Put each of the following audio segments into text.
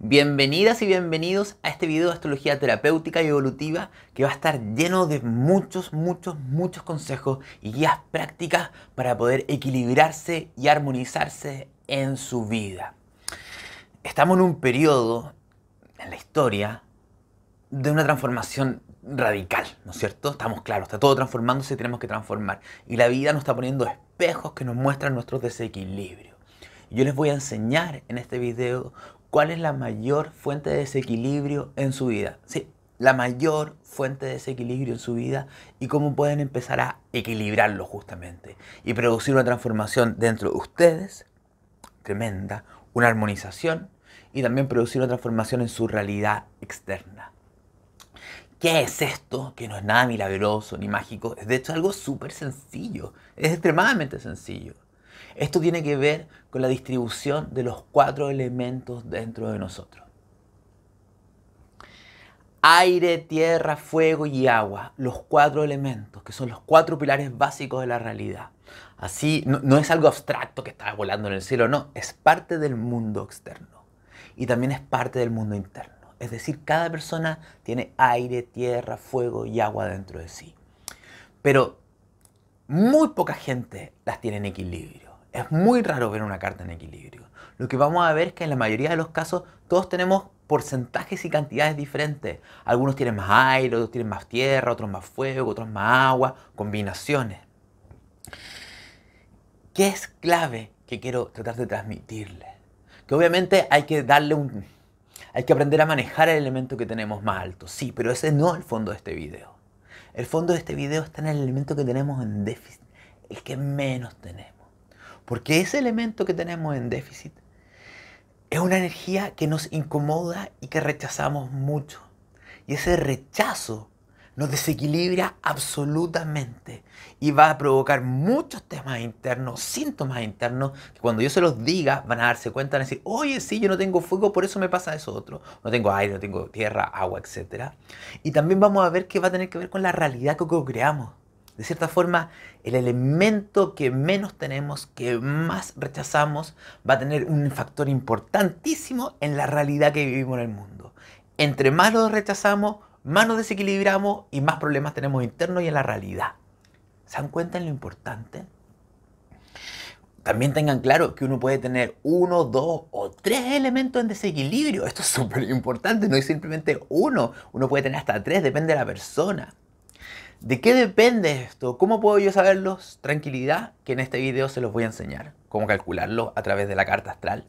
Bienvenidas y bienvenidos a este video de astrología terapéutica y evolutiva que va a estar lleno de muchos, muchos, muchos consejos y guías prácticas para poder equilibrarse y armonizarse en su vida. Estamos en un periodo en la historia de una transformación radical, ¿no es cierto? Estamos claros, está todo transformándose y tenemos que transformar. Y la vida nos está poniendo espejos que nos muestran nuestros desequilibrios. Yo les voy a enseñar en este video ¿Cuál es la mayor fuente de desequilibrio en su vida? Sí, la mayor fuente de desequilibrio en su vida y cómo pueden empezar a equilibrarlo justamente y producir una transformación dentro de ustedes, tremenda, una armonización y también producir una transformación en su realidad externa. ¿Qué es esto? Que no es nada milagroso ni mágico, es de hecho algo súper sencillo, es extremadamente sencillo. Esto tiene que ver con la distribución de los cuatro elementos dentro de nosotros. Aire, tierra, fuego y agua, los cuatro elementos, que son los cuatro pilares básicos de la realidad. Así, no, es algo abstracto que está volando en el cielo, no, es parte del mundo externo y también es parte del mundo interno. Es decir, cada persona tiene aire, tierra, fuego y agua dentro de sí. Pero muy poca gente las tiene en equilibrio. Es muy raro ver una carta en equilibrio. Lo que vamos a ver es que en la mayoría de los casos todos tenemos porcentajes y cantidades diferentes. Algunos tienen más aire, otros tienen más tierra, otros más fuego, otros más agua, combinaciones. ¿Qué es clave que quiero tratar de transmitirle? Que obviamente hay que darle un... Hay que aprender a manejar el elemento que tenemos más alto, sí, pero ese no es el fondo de este video. El fondo de este video está en el elemento que tenemos en déficit, el que menos tenemos. Porque ese elemento que tenemos en déficit es una energía que nos incomoda y que rechazamos mucho. Y ese rechazo nos desequilibra absolutamente y va a provocar muchos temas internos, síntomas internos, que cuando yo se los diga van a darse cuenta, van a decir, oye, sí, yo no tengo fuego, por eso me pasa eso otro, no tengo aire, no tengo tierra, agua, etc. Y también vamos a ver que va a tener que ver con la realidad que creamos de cierta forma, el elemento que menos tenemos, que más rechazamos, va a tener un factor importantísimo en la realidad que vivimos en el mundo. Entre más lo rechazamos, más nos desequilibramos y más problemas tenemos internos y en la realidad. ¿Se dan cuenta en lo importante? También tengan claro que uno puede tener uno, dos o tres elementos en desequilibrio. Esto es súper importante, no es simplemente uno. Uno puede tener hasta tres, depende de la persona. ¿De qué depende esto? ¿Cómo puedo yo saberlos? Tranquilidad, que en este video se los voy a enseñar cómo calcularlo a través de la carta astral.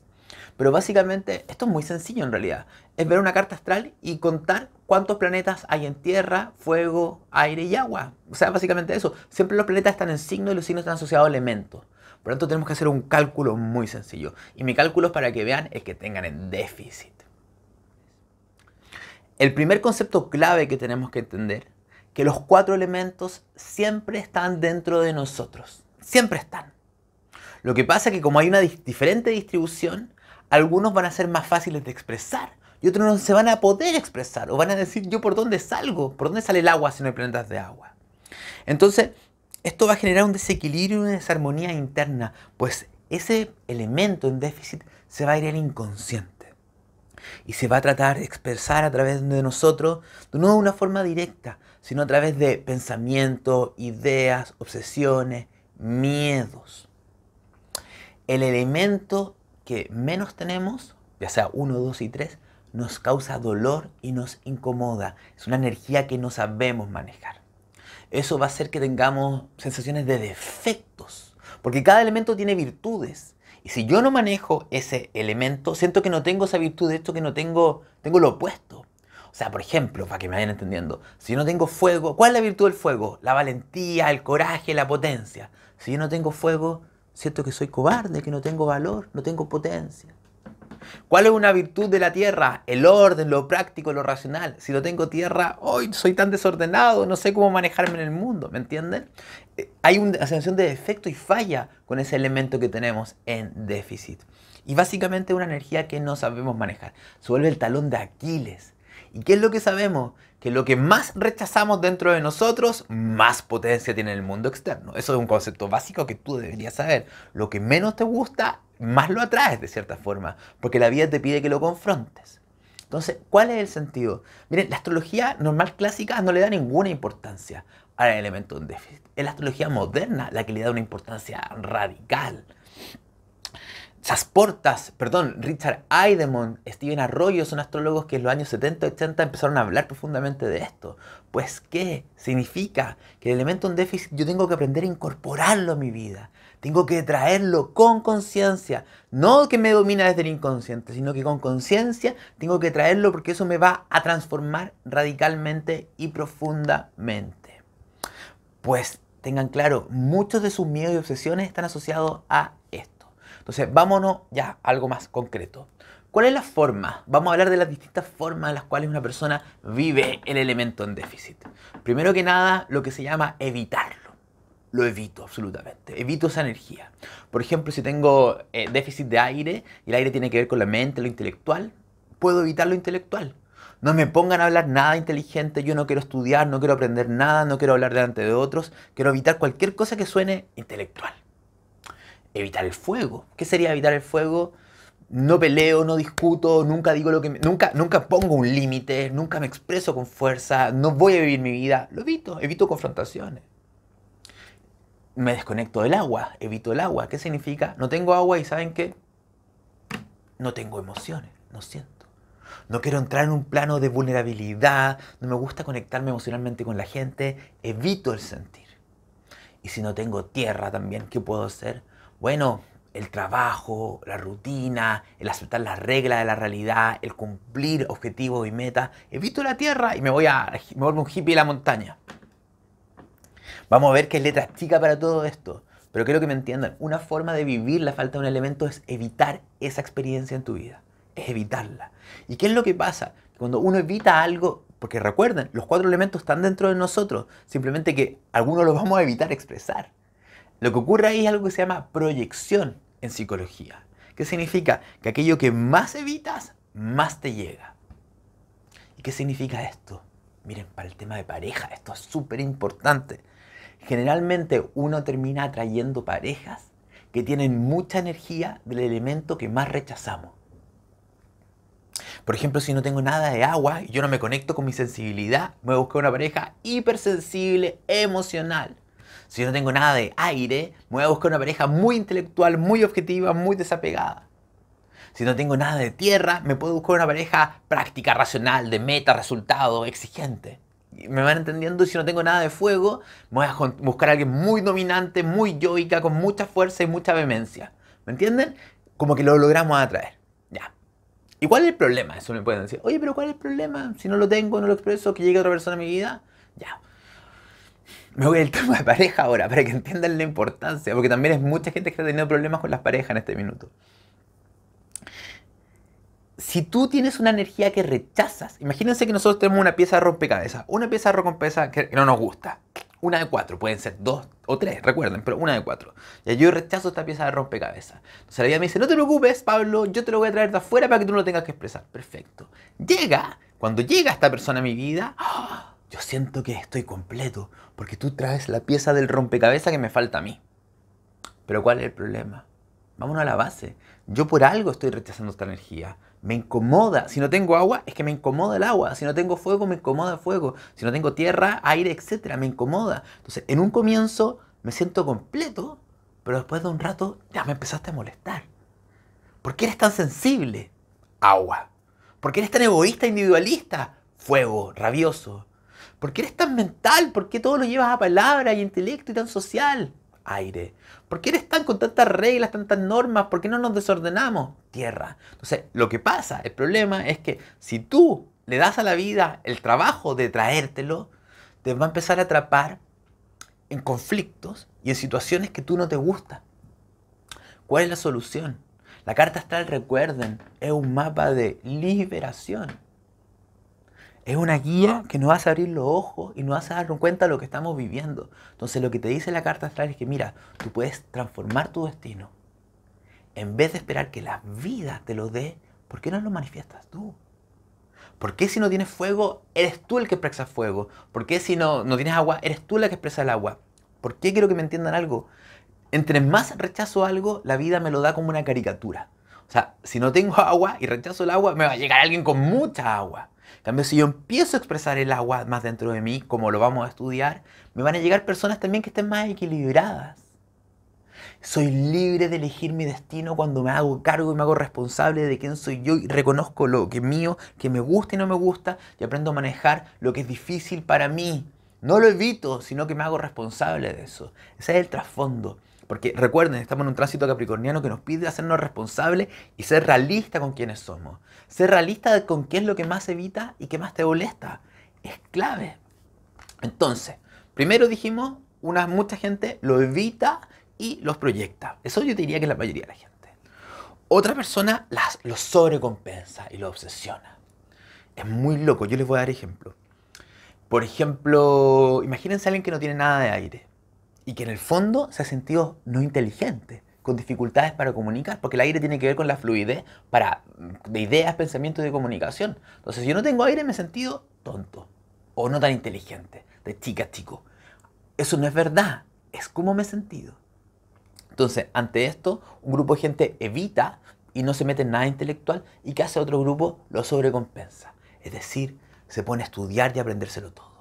Pero básicamente esto es muy sencillo en realidad. Es ver una carta astral y contar cuántos planetas hay en tierra, fuego, aire y agua. O sea, básicamente eso. Siempre los planetas están en signo y los signos están asociados a elementos. Por lo tanto, tenemos que hacer un cálculo muy sencillo. Y mi cálculo es para que vean es que tengan en déficit. El primer concepto clave que tenemos que entender que los cuatro elementos siempre están dentro de nosotros. Siempre están. Lo que pasa es que como hay una diferente distribución, algunos van a ser más fáciles de expresar y otros no se van a poder expresar o van a decir yo por dónde salgo, por dónde sale el agua si no hay planetas de agua. Entonces, esto va a generar un desequilibrio y una desarmonía interna, pues ese elemento en déficit se va a ir al inconsciente y se va a tratar de expresar a través de nosotros, no de una forma directa, sino a través de pensamientos, ideas, obsesiones, miedos. El elemento que menos tenemos, ya sea uno, dos y tres, nos causa dolor y nos incomoda. Es una energía que no sabemos manejar. Eso va a hacer que tengamos sensaciones de defectos, porque cada elemento tiene virtudes. Y si yo no manejo ese elemento, siento que no tengo esa virtud, de esto que no tengo, tengo lo opuesto. O sea, por ejemplo, para que me vayan entendiendo, si yo no tengo fuego, ¿cuál es la virtud del fuego? La valentía, el coraje, la potencia. Si yo no tengo fuego, siento que soy cobarde, que no tengo valor, no tengo potencia. ¿Cuál es una virtud de la tierra? El orden, lo práctico, lo racional. Si no tengo tierra, hoy soy tan desordenado, no sé cómo manejarme en el mundo, ¿me entienden? Eh, hay una sensación de defecto y falla con ese elemento que tenemos en déficit. Y básicamente una energía que no sabemos manejar. Se vuelve el talón de Aquiles ¿Y qué es lo que sabemos? Que lo que más rechazamos dentro de nosotros, más potencia tiene el mundo externo. Eso es un concepto básico que tú deberías saber. Lo que menos te gusta, más lo atraes de cierta forma, porque la vida te pide que lo confrontes. Entonces, ¿cuál es el sentido? Miren, la astrología normal clásica no le da ninguna importancia al elemento de déficit. Es la astrología moderna la que le da una importancia radical esas Portas, perdón, Richard Aydemon, Steven Arroyo son astrólogos que en los años 70 y 80 empezaron a hablar profundamente de esto. Pues, ¿qué? Significa que el elemento en déficit yo tengo que aprender a incorporarlo a mi vida. Tengo que traerlo con conciencia. No que me domina desde el inconsciente, sino que con conciencia tengo que traerlo porque eso me va a transformar radicalmente y profundamente. Pues tengan claro, muchos de sus miedos y obsesiones están asociados a entonces, vámonos ya a algo más concreto. ¿Cuál es la forma? Vamos a hablar de las distintas formas en las cuales una persona vive el elemento en déficit. Primero que nada, lo que se llama evitarlo. Lo evito absolutamente. Evito esa energía. Por ejemplo, si tengo eh, déficit de aire y el aire tiene que ver con la mente, lo intelectual, puedo evitar lo intelectual. No me pongan a hablar nada inteligente, yo no quiero estudiar, no quiero aprender nada, no quiero hablar delante de otros, quiero evitar cualquier cosa que suene intelectual evitar el fuego. ¿Qué sería evitar el fuego? No peleo, no discuto, nunca digo lo que nunca nunca pongo un límite, nunca me expreso con fuerza, no voy a vivir mi vida, lo evito, evito confrontaciones. Me desconecto del agua, evito el agua. ¿Qué significa? No tengo agua y ¿saben qué? No tengo emociones, no siento. No quiero entrar en un plano de vulnerabilidad, no me gusta conectarme emocionalmente con la gente, evito el sentir. Y si no tengo tierra también, ¿qué puedo hacer? bueno, el trabajo, la rutina, el aceptar las reglas de la realidad, el cumplir objetivos y metas. Evito la tierra y me voy a me vuelvo un hippie de la montaña. Vamos a ver qué letra chica para todo esto. Pero quiero que me entiendan, una forma de vivir la falta de un elemento es evitar esa experiencia en tu vida. Es evitarla. ¿Y qué es lo que pasa? Cuando uno evita algo, porque recuerden, los cuatro elementos están dentro de nosotros, simplemente que algunos los vamos a evitar expresar. Lo que ocurre ahí es algo que se llama proyección en psicología, que significa que aquello que más evitas, más te llega. ¿Y qué significa esto? Miren, para el tema de pareja, esto es súper importante. Generalmente uno termina atrayendo parejas que tienen mucha energía del elemento que más rechazamos. Por ejemplo, si no tengo nada de agua y yo no me conecto con mi sensibilidad, me busco una pareja hipersensible, emocional si yo no tengo nada de aire, me voy a buscar una pareja muy intelectual, muy objetiva, muy desapegada. Si no tengo nada de tierra, me puedo buscar una pareja práctica, racional, de meta, resultado, exigente. Me van entendiendo, si no tengo nada de fuego, voy a buscar a alguien muy dominante, muy yoica, con mucha fuerza y mucha vehemencia. ¿Me entienden? Como que lo logramos atraer. Ya. ¿Y cuál es el problema? Eso me pueden decir. Oye, pero ¿cuál es el problema? Si no lo tengo, no lo expreso, que llegue otra persona a mi vida. Ya me voy al tema de pareja ahora, para que entiendan la importancia, porque también es mucha gente que está teniendo problemas con las parejas en este minuto. Si tú tienes una energía que rechazas, imagínense que nosotros tenemos una pieza de rompecabezas, una pieza de rompecabezas que no nos gusta, una de cuatro, pueden ser dos o tres, recuerden, pero una de cuatro. Y yo rechazo esta pieza de rompecabezas. Entonces la vida me dice, no te preocupes, Pablo, yo te lo voy a traer de afuera para que tú no lo tengas que expresar. Perfecto. Llega, cuando llega esta persona a mi vida, ¡ah! yo siento que estoy completo porque tú traes la pieza del rompecabezas que me falta a mí. Pero ¿cuál es el problema? Vámonos a la base. Yo por algo estoy rechazando esta energía. Me incomoda. Si no tengo agua, es que me incomoda el agua. Si no tengo fuego, me incomoda el fuego. Si no tengo tierra, aire, etcétera, me incomoda. Entonces, en un comienzo me siento completo, pero después de un rato ya me empezaste a molestar. ¿Por qué eres tan sensible? Agua. ¿Por qué eres tan egoísta, individualista? Fuego, rabioso. ¿Por qué eres tan mental? ¿Por qué todo lo llevas a palabra y intelecto y tan social? Aire. ¿Por qué eres tan con tantas reglas, tantas normas? ¿Por qué no nos desordenamos? Tierra. Entonces, lo que pasa, el problema es que si tú le das a la vida el trabajo de traértelo, te va a empezar a atrapar en conflictos y en situaciones que tú no te gusta. ¿Cuál es la solución? La carta astral, recuerden, es un mapa de liberación. Es una guía que nos hace abrir los ojos y nos hace dar cuenta de lo que estamos viviendo. Entonces lo que te dice la carta astral es que mira, tú puedes transformar tu destino. En vez de esperar que la vida te lo dé, ¿por qué no lo manifiestas tú? ¿Por qué si no tienes fuego, eres tú el que expresa fuego? ¿Por qué si no, no tienes agua, eres tú la que expresa el agua? ¿Por qué quiero que me entiendan algo? Entre más rechazo algo, la vida me lo da como una caricatura. O sea, si no tengo agua y rechazo el agua, me va a llegar alguien con mucha agua. En cambio, si yo empiezo a expresar el agua más dentro de mí, como lo vamos a estudiar, me van a llegar personas también que estén más equilibradas. Soy libre de elegir mi destino cuando me hago cargo y me hago responsable de quién soy yo y reconozco lo que es mío, que me gusta y no me gusta, y aprendo a manejar lo que es difícil para mí. No lo evito, sino que me hago responsable de eso. Ese es el trasfondo. Porque recuerden, estamos en un tránsito capricorniano que nos pide hacernos responsables y ser realistas con quienes somos. Ser realista con qué es lo que más evita y qué más te molesta es clave. Entonces, primero dijimos, una, mucha gente lo evita y los proyecta. Eso yo diría que es la mayoría de la gente. Otra persona las, los sobrecompensa y lo obsesiona. Es muy loco, yo les voy a dar ejemplo. Por ejemplo, imagínense a alguien que no tiene nada de aire y que en el fondo se ha sentido no inteligente con dificultades para comunicar, porque el aire tiene que ver con la fluidez para, mm, de ideas, pensamientos y de comunicación. Entonces, si yo no tengo aire, me he sentido tonto o no tan inteligente, de chica chico. Eso no es verdad, es como me he sentido. Entonces, ante esto, un grupo de gente evita y no se mete en nada intelectual y que hace otro grupo lo sobrecompensa. Es decir, se pone a estudiar y aprendérselo todo.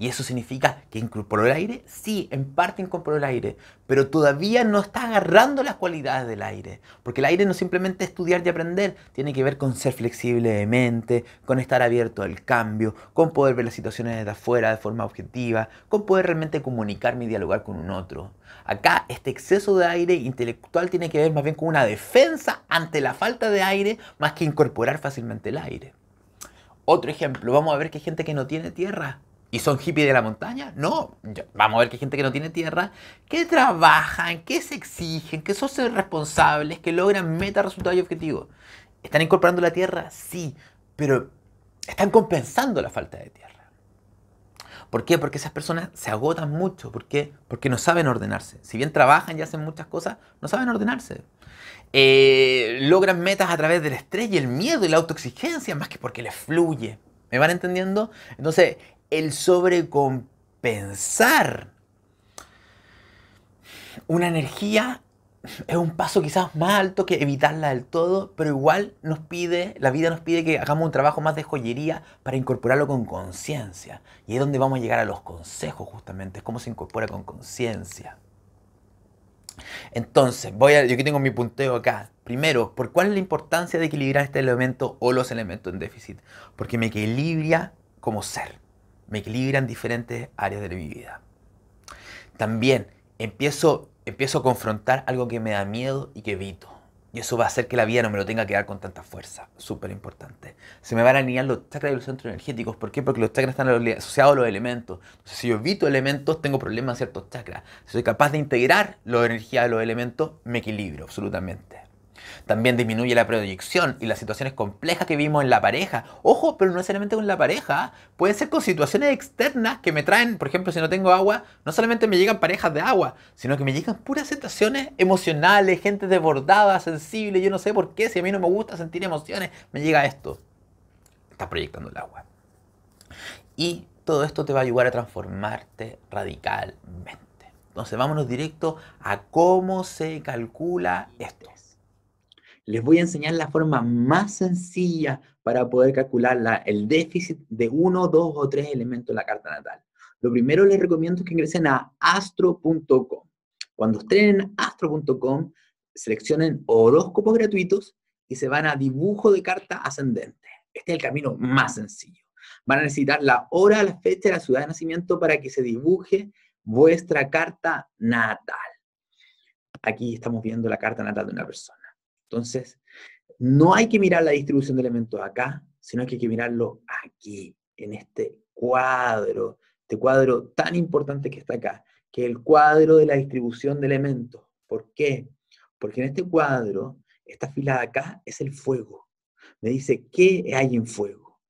Y eso significa que incorporó el aire, sí, en parte incorporó el aire, pero todavía no está agarrando las cualidades del aire. Porque el aire no simplemente estudiar y aprender, tiene que ver con ser flexible de mente, con estar abierto al cambio, con poder ver las situaciones desde afuera de forma objetiva, con poder realmente comunicarme y dialogar con un otro. Acá este exceso de aire intelectual tiene que ver más bien con una defensa ante la falta de aire más que incorporar fácilmente el aire. Otro ejemplo, vamos a ver que hay gente que no tiene tierra ¿Y son hippies de la montaña? No. Vamos a ver que hay gente que no tiene tierra, que trabajan, que se exigen, que son responsables, que logran metas, resultados y objetivos. ¿Están incorporando la tierra? Sí, pero están compensando la falta de tierra. ¿Por qué? Porque esas personas se agotan mucho. ¿Por qué? Porque no saben ordenarse. Si bien trabajan y hacen muchas cosas, no saben ordenarse. Eh, logran metas a través del estrés y el miedo y la autoexigencia, más que porque les fluye. ¿Me van entendiendo? Entonces, el sobrecompensar una energía es un paso quizás más alto que evitarla del todo, pero igual nos pide, la vida nos pide que hagamos un trabajo más de joyería para incorporarlo con conciencia. Y es donde vamos a llegar a los consejos justamente, es cómo se incorpora con conciencia. Entonces, voy a, yo aquí tengo mi punteo acá. Primero, ¿por cuál es la importancia de equilibrar este elemento o los elementos en déficit? Porque me equilibra como ser me equilibran diferentes áreas de mi vida. También empiezo, empiezo a confrontar algo que me da miedo y que evito. Y eso va a hacer que la vida no me lo tenga que dar con tanta fuerza. Súper importante. Se me van a alinear los chakras y los centros energéticos. ¿Por qué? Porque los chakras están asociados a los elementos. si yo evito elementos, tengo problemas en ciertos chakras. Si soy capaz de integrar la energía de los elementos, me equilibro absolutamente. También disminuye la proyección y las situaciones complejas que vimos en la pareja. Ojo, pero no solamente con la pareja. Pueden ser con situaciones externas que me traen, por ejemplo, si no tengo agua, no solamente me llegan parejas de agua, sino que me llegan puras situaciones emocionales, gente desbordada, sensible. Yo no sé por qué, si a mí no me gusta sentir emociones, me llega esto. Estás proyectando el agua. Y todo esto te va a ayudar a transformarte radicalmente. Entonces vámonos directo a cómo se calcula esto les voy a enseñar la forma más sencilla para poder calcular la, el déficit de uno, dos o tres elementos en la carta natal. Lo primero les recomiendo es que ingresen a astro.com. Cuando estén en astro.com, seleccionen horóscopos gratuitos y se van a dibujo de carta ascendente. Este es el camino más sencillo. Van a necesitar la hora, la fecha y la ciudad de nacimiento para que se dibuje vuestra carta natal. Aquí estamos viendo la carta natal de una persona. Entonces, no hay que mirar la distribución de elementos acá, sino que hay que mirarlo aquí, en este cuadro, este cuadro tan importante que está acá, que es el cuadro de la distribución de elementos. ¿Por qué? Porque en este cuadro, esta fila de acá es el fuego. Me dice qué hay en fuego.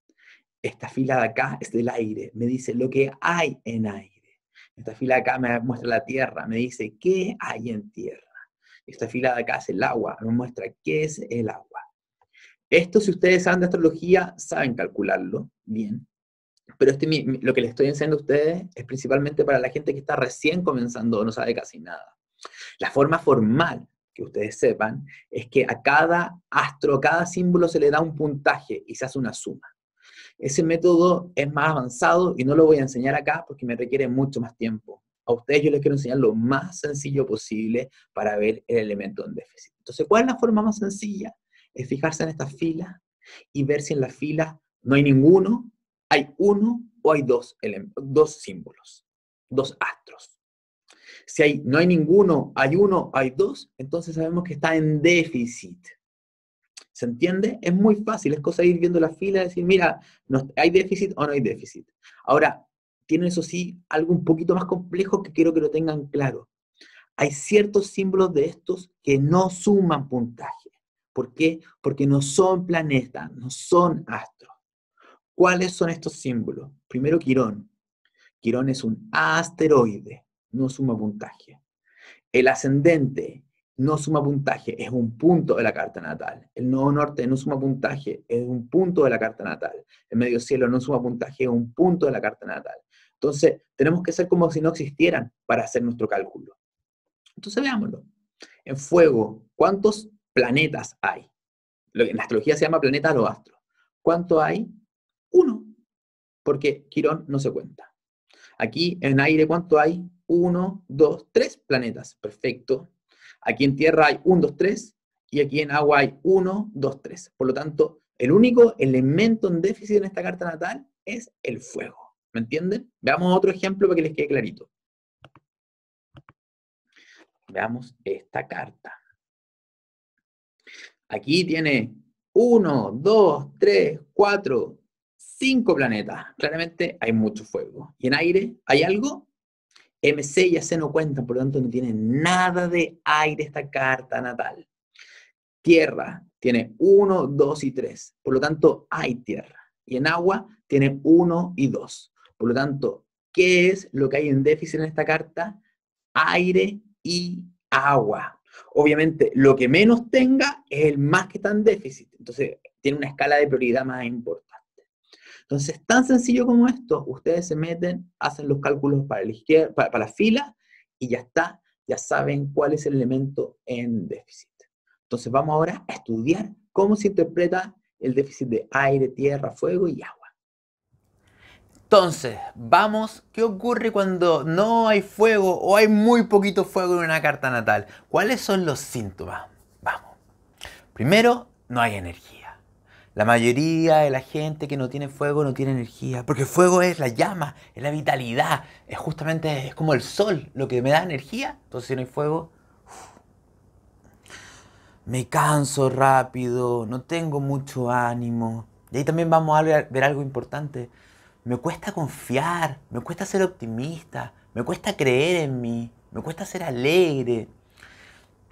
Esta fila de acá es del aire. Me dice lo que hay en aire. Esta fila de acá me muestra la tierra. Me dice qué hay en tierra. Esta fila de acá es el agua, nos muestra qué es el agua. Esto, si ustedes saben de astrología, saben calcularlo bien, pero este, lo que les estoy enseñando a ustedes es principalmente para la gente que está recién comenzando no sabe casi nada. La forma formal que ustedes sepan es que a cada astro, a cada símbolo se le da un puntaje y se hace una suma. Ese método es más avanzado y no lo voy a enseñar acá porque me requiere mucho más tiempo a ustedes yo les quiero enseñar lo más sencillo posible para ver el elemento en déficit. Entonces, ¿cuál es la forma más sencilla? Es fijarse en esta fila y ver si en la fila no hay ninguno, hay uno o hay dos, dos símbolos, dos astros. Si hay, no hay ninguno, hay uno, hay dos, entonces sabemos que está en déficit. ¿Se entiende? Es muy fácil, es cosa de ir viendo la fila y decir, mira, ¿hay déficit o no hay déficit? Ahora, tienen eso sí algo un poquito más complejo que quiero que lo tengan claro. Hay ciertos símbolos de estos que no suman puntaje. ¿Por qué? Porque no son planetas, no son astros. ¿Cuáles son estos símbolos? Primero, Quirón. Quirón es un asteroide, no suma puntaje. El ascendente no suma puntaje, es un punto de la carta natal. El nodo norte no suma puntaje, es un punto de la carta natal. El medio cielo no suma puntaje, es un punto de la carta natal. Entonces, tenemos que ser como si no existieran para hacer nuestro cálculo. Entonces, veámoslo. En fuego, ¿cuántos planetas hay? En la astrología se llama planetas los astros. ¿Cuánto hay? Uno, porque Quirón no se cuenta. Aquí en aire, ¿cuánto hay? Uno, dos, tres planetas. Perfecto. Aquí en tierra hay un, dos, tres. Y aquí en agua hay uno, dos, tres. Por lo tanto, el único elemento en déficit en esta carta natal es el fuego. ¿Me entienden? Veamos otro ejemplo para que les quede clarito. Veamos esta carta. Aquí tiene uno, dos, tres, cuatro, cinco planetas. Claramente hay mucho fuego. ¿Y en aire hay algo? MC y AC no cuentan, por lo tanto no tiene nada de aire esta carta natal. Tierra tiene uno, dos y tres. Por lo tanto hay tierra. Y en agua tiene uno y dos. Por lo tanto, ¿qué es lo que hay en déficit en esta carta? Aire y agua. Obviamente, lo que menos tenga es el más que está en déficit. Entonces, tiene una escala de prioridad más importante. Entonces, tan sencillo como esto, ustedes se meten, hacen los cálculos para, la para, fila y ya está, ya saben cuál es el elemento en déficit. Entonces, vamos ahora a estudiar cómo se interpreta el déficit de aire, tierra, fuego y agua. Entonces, vamos, ¿qué ocurre cuando no hay fuego o hay muy poquito fuego en una carta natal? ¿Cuáles son los síntomas? Vamos. Primero, no hay energía. La mayoría de la gente que no tiene fuego no tiene energía, porque fuego es la llama, es la vitalidad, es justamente es como el sol, lo que me da energía. Entonces, si no hay fuego, me canso rápido, no tengo mucho ánimo. Y ahí también vamos a ver algo importante me cuesta confiar, me cuesta ser optimista, me cuesta creer en mí, me cuesta ser alegre.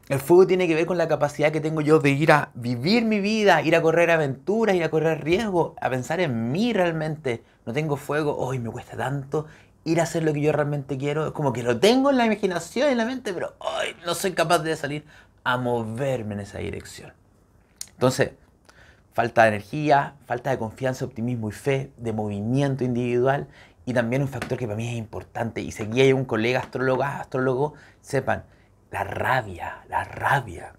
El fuego tiene que ver con la capacidad que tengo yo de ir a vivir mi vida, ir a correr aventuras, ir a correr riesgos, a pensar en mí realmente. No tengo fuego, hoy me cuesta tanto ir a hacer lo que yo realmente quiero. Es como que lo tengo en la imaginación, en la mente, pero hoy no soy capaz de salir a moverme en esa dirección. Entonces, falta de energía, falta de confianza, optimismo y fe, de movimiento individual y también un factor que para mí es importante y seguía hay un colega astróloga, astrólogo, sepan, la rabia, la rabia.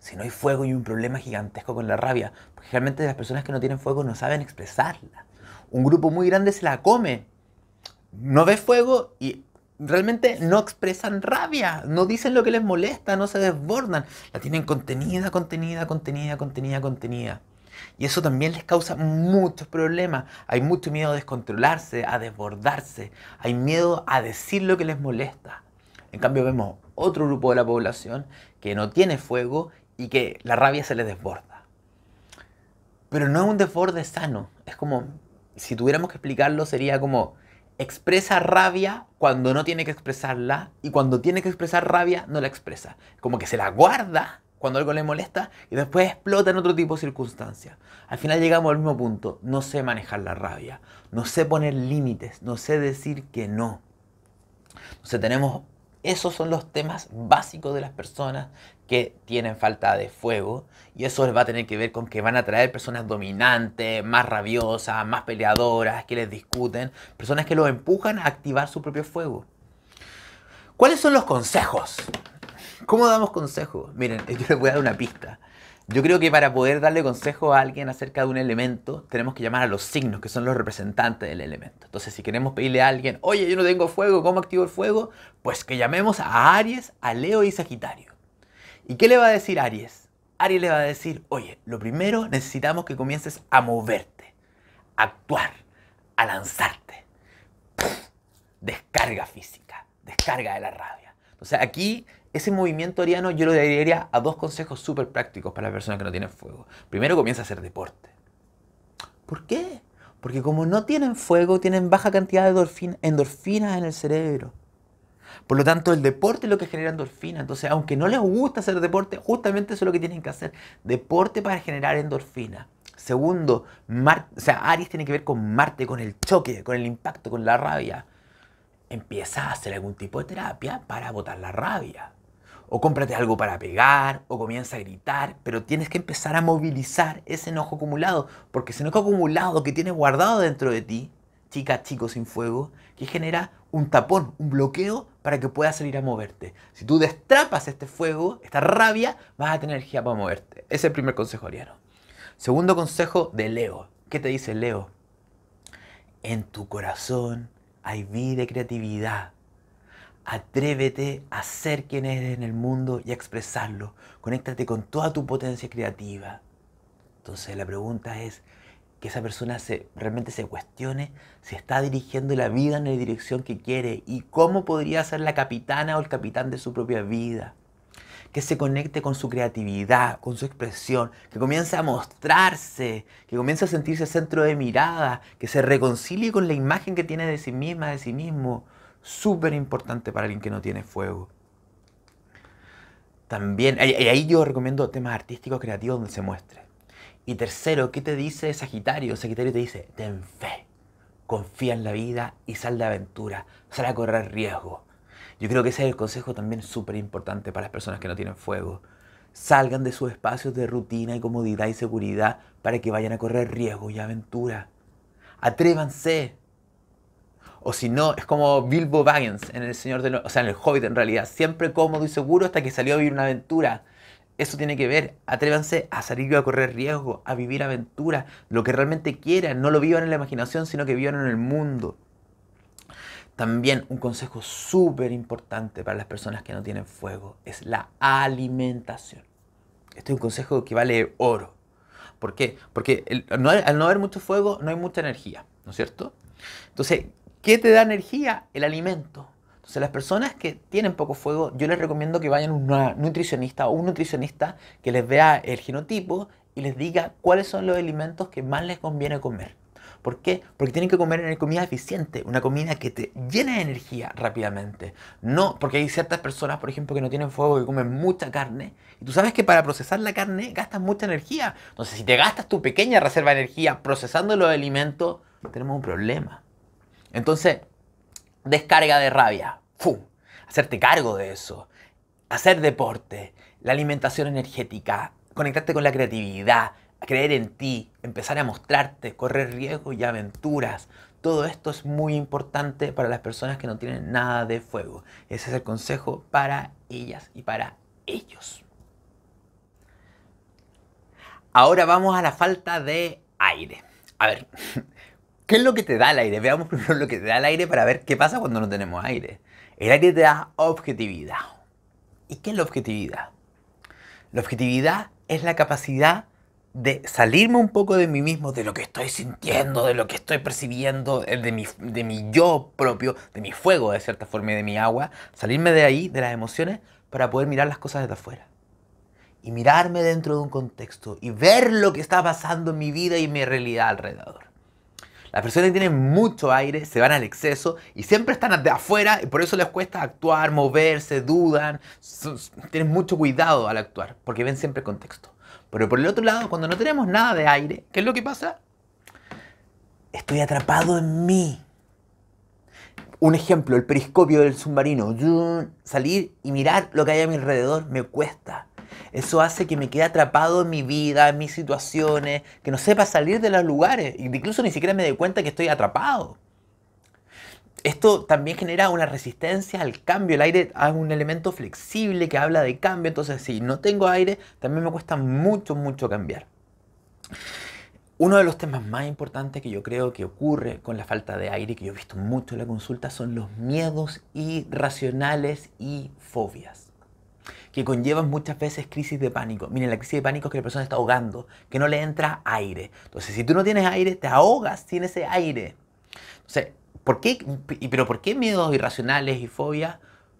Si no hay fuego y un problema gigantesco con la rabia, realmente las personas que no tienen fuego no saben expresarla. Un grupo muy grande se la come. No ve fuego y realmente no expresan rabia, no dicen lo que les molesta, no se desbordan, la tienen contenida, contenida, contenida, contenida, contenida. Y eso también les causa muchos problemas. Hay mucho miedo a descontrolarse, a desbordarse. Hay miedo a decir lo que les molesta. En cambio vemos otro grupo de la población que no tiene fuego y que la rabia se les desborda. Pero no es un desborde sano. Es como, si tuviéramos que explicarlo, sería como expresa rabia cuando no tiene que expresarla y cuando tiene que expresar rabia no la expresa. Como que se la guarda cuando algo le molesta y después explota en otro tipo de circunstancias. Al final llegamos al mismo punto, no sé manejar la rabia, no sé poner límites, no sé decir que no. Entonces tenemos esos son los temas básicos de las personas que tienen falta de fuego. Y eso va a tener que ver con que van a traer personas dominantes, más rabiosas, más peleadoras, que les discuten, personas que los empujan a activar su propio fuego. ¿Cuáles son los consejos? ¿Cómo damos consejos? Miren, yo les voy a dar una pista. Yo creo que para poder darle consejo a alguien acerca de un elemento, tenemos que llamar a los signos, que son los representantes del elemento. Entonces, si queremos pedirle a alguien, oye, yo no tengo fuego, ¿cómo activo el fuego? Pues que llamemos a Aries, a Leo y Sagitario. ¿Y qué le va a decir Aries? Aries le va a decir, oye, lo primero necesitamos que comiences a moverte, a actuar, a lanzarte. descarga física, descarga de la rabia. Entonces aquí ese movimiento ariano yo lo daría a dos consejos súper prácticos para la personas que no tienen fuego. Primero comienza a hacer deporte. ¿Por qué? Porque como no tienen fuego, tienen baja cantidad de endorfina, endorfinas en el cerebro. Por lo tanto, el deporte es lo que genera endorfina. Entonces, aunque no les gusta hacer deporte, justamente eso es lo que tienen que hacer. Deporte para generar endorfina. Segundo, Mar Aries tiene que ver con Marte, con el choque, con el impacto, con la rabia. Empieza a hacer algún tipo de terapia para botar la rabia o cómprate algo para pegar, o comienza a gritar, pero tienes que empezar a movilizar ese enojo acumulado, porque ese enojo acumulado que tienes guardado dentro de ti, chica, chico sin fuego, que genera un tapón, un bloqueo para que puedas salir a moverte. Si tú destrapas este fuego, esta rabia, vas a tener energía para moverte. Ese es el primer consejo ariano. Segundo consejo de Leo. ¿Qué te dice Leo? En tu corazón hay vida y creatividad. Atrévete a ser quien eres en el mundo y a expresarlo. Conéctate con toda tu potencia creativa. Entonces la pregunta es que esa persona se, realmente se cuestione si está dirigiendo la vida en la dirección que quiere y cómo podría ser la capitana o el capitán de su propia vida. Que se conecte con su creatividad, con su expresión, que comience a mostrarse, que comience a sentirse centro de mirada, que se reconcilie con la imagen que tiene de sí misma, de sí mismo súper importante para alguien que no tiene fuego. También, ahí yo recomiendo temas artísticos creativos donde se muestre. Y tercero, ¿qué te dice Sagitario? Sagitario te dice, ten fe, confía en la vida y sal de aventura, sal a correr riesgo. Yo creo que ese es el consejo también súper importante para las personas que no tienen fuego. Salgan de sus espacios de rutina y comodidad y seguridad para que vayan a correr riesgo y aventura. Atrévanse, o si no, es como Bilbo Baggins en El Señor de los... O sea, en El Hobbit en realidad. Siempre cómodo y seguro hasta que salió a vivir una aventura. Eso tiene que ver. Atrévanse a salir a correr riesgo, a vivir aventuras, lo que realmente quieran. No lo vivan en la imaginación, sino que vivan en el mundo. También un consejo súper importante para las personas que no tienen fuego es la alimentación. Este es un consejo que vale oro. ¿Por qué? Porque al no haber mucho fuego no hay mucha energía, ¿no es cierto? Entonces, ¿Qué te da energía? El alimento. Entonces, las personas que tienen poco fuego, yo les recomiendo que vayan a un nutricionista o un nutricionista que les vea el genotipo y les diga cuáles son los alimentos que más les conviene comer. ¿Por qué? Porque tienen que comer una comida eficiente, una comida que te llena de energía rápidamente. No, porque hay ciertas personas, por ejemplo, que no tienen fuego, que comen mucha carne. Y tú sabes que para procesar la carne gastas mucha energía. Entonces, si te gastas tu pequeña reserva de energía procesando los alimentos, tenemos un problema. Entonces, descarga de rabia, ¡Fu! hacerte cargo de eso, hacer deporte, la alimentación energética, conectarte con la creatividad, creer en ti, empezar a mostrarte, correr riesgos y aventuras. Todo esto es muy importante para las personas que no tienen nada de fuego. Ese es el consejo para ellas y para ellos. Ahora vamos a la falta de aire. A ver, ¿Qué es lo que te da el aire? Veamos primero lo que te da el aire para ver qué pasa cuando no tenemos aire. El aire te da objetividad. ¿Y qué es la objetividad? La objetividad es la capacidad de salirme un poco de mí mismo, de lo que estoy sintiendo, de lo que estoy percibiendo, de mi, yo propio, de mi fuego de cierta forma y de mi agua, salirme de ahí, de las emociones, para poder mirar las cosas desde afuera. Y mirarme dentro de un contexto y ver lo que está pasando en mi vida y en mi realidad alrededor. Las personas que tienen mucho aire se van al exceso y siempre están de afuera y por eso les cuesta actuar, moverse, dudan, tienen mucho cuidado al actuar porque ven siempre contexto. Pero por el otro lado, cuando no tenemos nada de aire, ¿qué es lo que pasa? Estoy atrapado en mí un ejemplo, el periscopio del submarino. Salir y mirar lo que hay a mi alrededor me cuesta. Eso hace que me quede atrapado en mi vida, en mis situaciones, que no sepa salir de los lugares. Incluso ni siquiera me doy cuenta que estoy atrapado. Esto también genera una resistencia al cambio. El aire es un elemento flexible que habla de cambio. Entonces, si no tengo aire, también me cuesta mucho, mucho cambiar. Uno de los temas más importantes que yo creo que ocurre con la falta de aire, que yo he visto mucho en la consulta, son los miedos irracionales y fobias, que conllevan muchas veces crisis de pánico. Miren, la crisis de pánico es que la persona está ahogando, que no le entra aire. Entonces, si tú no tienes aire, te ahogas sin ese aire. Entonces, ¿por qué, ¿pero por qué miedos irracionales y fobias?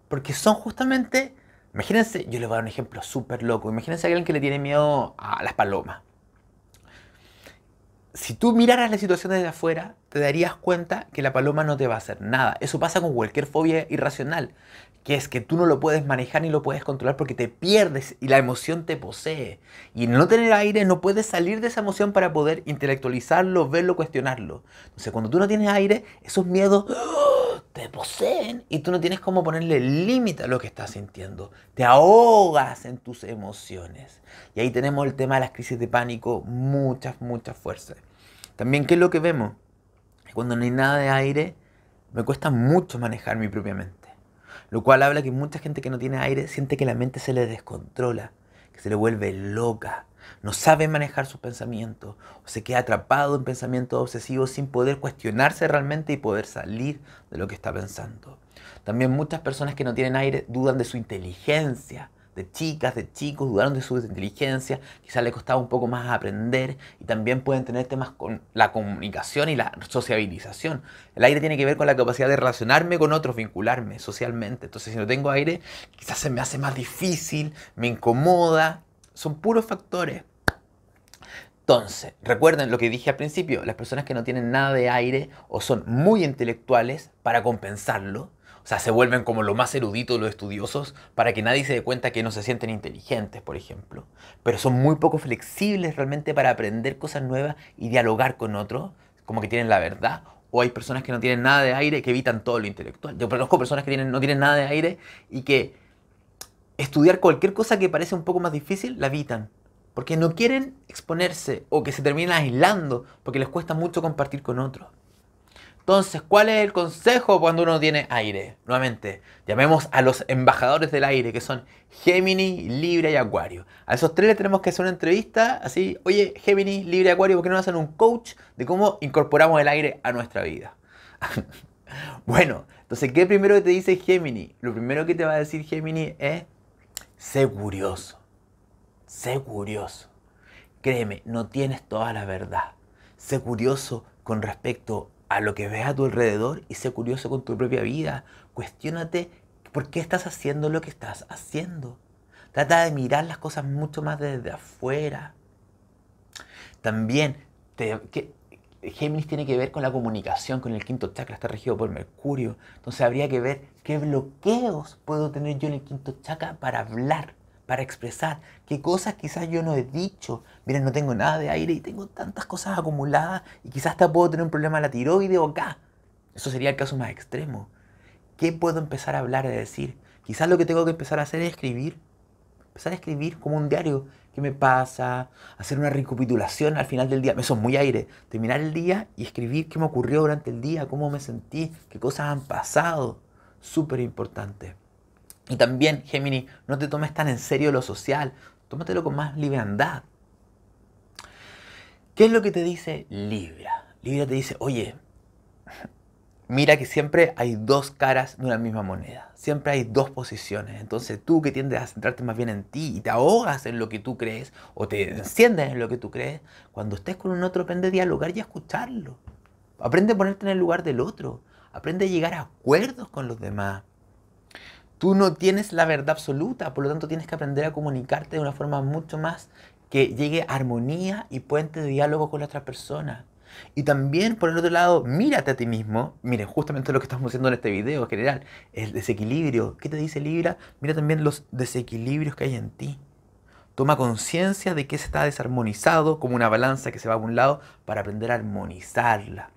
Porque son justamente, imagínense, yo les voy a dar un ejemplo súper loco, imagínense a alguien que le tiene miedo a las palomas si tú miraras la situación desde afuera, te darías cuenta que la paloma no te va a hacer nada. Eso pasa con cualquier fobia irracional, que es que tú no lo puedes manejar ni lo puedes controlar porque te pierdes y la emoción te posee. Y no tener aire no puedes salir de esa emoción para poder intelectualizarlo, verlo, cuestionarlo. Entonces, cuando tú no tienes aire, esos miedos... ¡ah! te poseen y tú no tienes cómo ponerle límite a lo que estás sintiendo. Te ahogas en tus emociones. Y ahí tenemos el tema de las crisis de pánico, muchas, muchas fuerzas. También, ¿qué es lo que vemos? Cuando no hay nada de aire, me cuesta mucho manejar mi propia mente. Lo cual habla que mucha gente que no tiene aire siente que la mente se le descontrola, que se le vuelve loca, no sabe manejar sus pensamientos, o se queda atrapado en pensamientos obsesivos sin poder cuestionarse realmente y poder salir de lo que está pensando. También muchas personas que no tienen aire dudan de su inteligencia, de chicas, de chicos, dudaron de su inteligencia, quizás le costaba un poco más aprender y también pueden tener temas con la comunicación y la sociabilización. El aire tiene que ver con la capacidad de relacionarme con otros, vincularme socialmente. Entonces, si no tengo aire, quizás se me hace más difícil, me incomoda. Son puros factores entonces, recuerden lo que dije al principio, las personas que no tienen nada de aire o son muy intelectuales para compensarlo, o sea, se vuelven como lo más erudito los estudiosos para que nadie se dé cuenta que no se sienten inteligentes, por ejemplo, pero son muy poco flexibles realmente para aprender cosas nuevas y dialogar con otros, como que tienen la verdad, o hay personas que no tienen nada de aire que evitan todo lo intelectual. Yo conozco personas que tienen, no tienen nada de aire y que estudiar cualquier cosa que parece un poco más difícil, la evitan porque no quieren exponerse o que se terminen aislando porque les cuesta mucho compartir con otros. Entonces, ¿cuál es el consejo cuando uno tiene aire? Nuevamente, llamemos a los embajadores del aire, que son Géminis, Libra y Acuario. A esos tres le tenemos que hacer una entrevista, así, oye, Géminis, Libra y Acuario, ¿por qué no hacen un coach de cómo incorporamos el aire a nuestra vida? bueno, entonces, ¿qué primero te dice Géminis? Lo primero que te va a decir Géminis es, sé curioso sé curioso. Créeme, no tienes toda la verdad. Sé curioso con respecto a lo que ves a tu alrededor y sé curioso con tu propia vida. Cuestiónate por qué estás haciendo lo que estás haciendo. Trata de mirar las cosas mucho más desde afuera. También, Géminis tiene que ver con la comunicación, con el quinto chakra, está regido por Mercurio. Entonces habría que ver qué bloqueos puedo tener yo en el quinto chakra para hablar para expresar qué cosas quizás yo no he dicho. Mira, no tengo nada de aire y tengo tantas cosas acumuladas y quizás hasta puedo tener un problema de la tiroide o acá. Eso sería el caso más extremo. ¿Qué puedo empezar a hablar, de decir? Quizás lo que tengo que empezar a hacer es escribir. Empezar a escribir como un diario. ¿Qué me pasa? Hacer una recapitulación al final del día. Eso es muy aire. Terminar el día y escribir qué me ocurrió durante el día, cómo me sentí, qué cosas han pasado. Súper importante. Y también, Gemini, no te tomes tan en serio lo social, tómatelo con más liberandad. ¿Qué es lo que te dice Libra? Libra te dice, oye, mira que siempre hay dos caras de una misma moneda, siempre hay dos posiciones. Entonces tú que tiendes a centrarte más bien en ti y te ahogas en lo que tú crees o te enciendes en lo que tú crees, cuando estés con un otro aprende a dialogar y a escucharlo. Aprende a ponerte en el lugar del otro, aprende a llegar a acuerdos con los demás tú no tienes la verdad absoluta, por lo tanto tienes que aprender a comunicarte de una forma mucho más que llegue a armonía y puente de diálogo con la otra persona. Y también, por el otro lado, mírate a ti mismo. Miren, justamente lo que estamos haciendo en este video en general, el desequilibrio. ¿Qué te dice Libra? Mira también los desequilibrios que hay en ti. Toma conciencia de que se está desarmonizado como una balanza que se va a un lado para aprender a armonizarla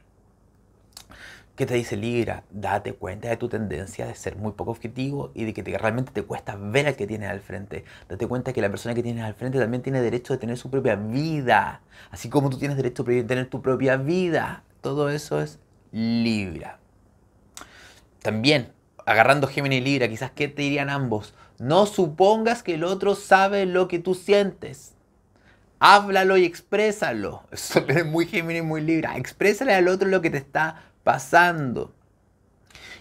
te dice Libra, date cuenta de tu tendencia de ser muy poco objetivo y de que realmente te cuesta ver al que tienes al frente. Date cuenta que la persona que tienes al frente también tiene derecho de tener su propia vida, así como tú tienes derecho de tener tu propia vida. Todo eso es Libra. También, agarrando Géminis y Libra, quizás qué te dirían ambos. No supongas que el otro sabe lo que tú sientes. Háblalo y exprésalo. Eso es muy Géminis, muy Libra. Exprésale al otro lo que te está pasando.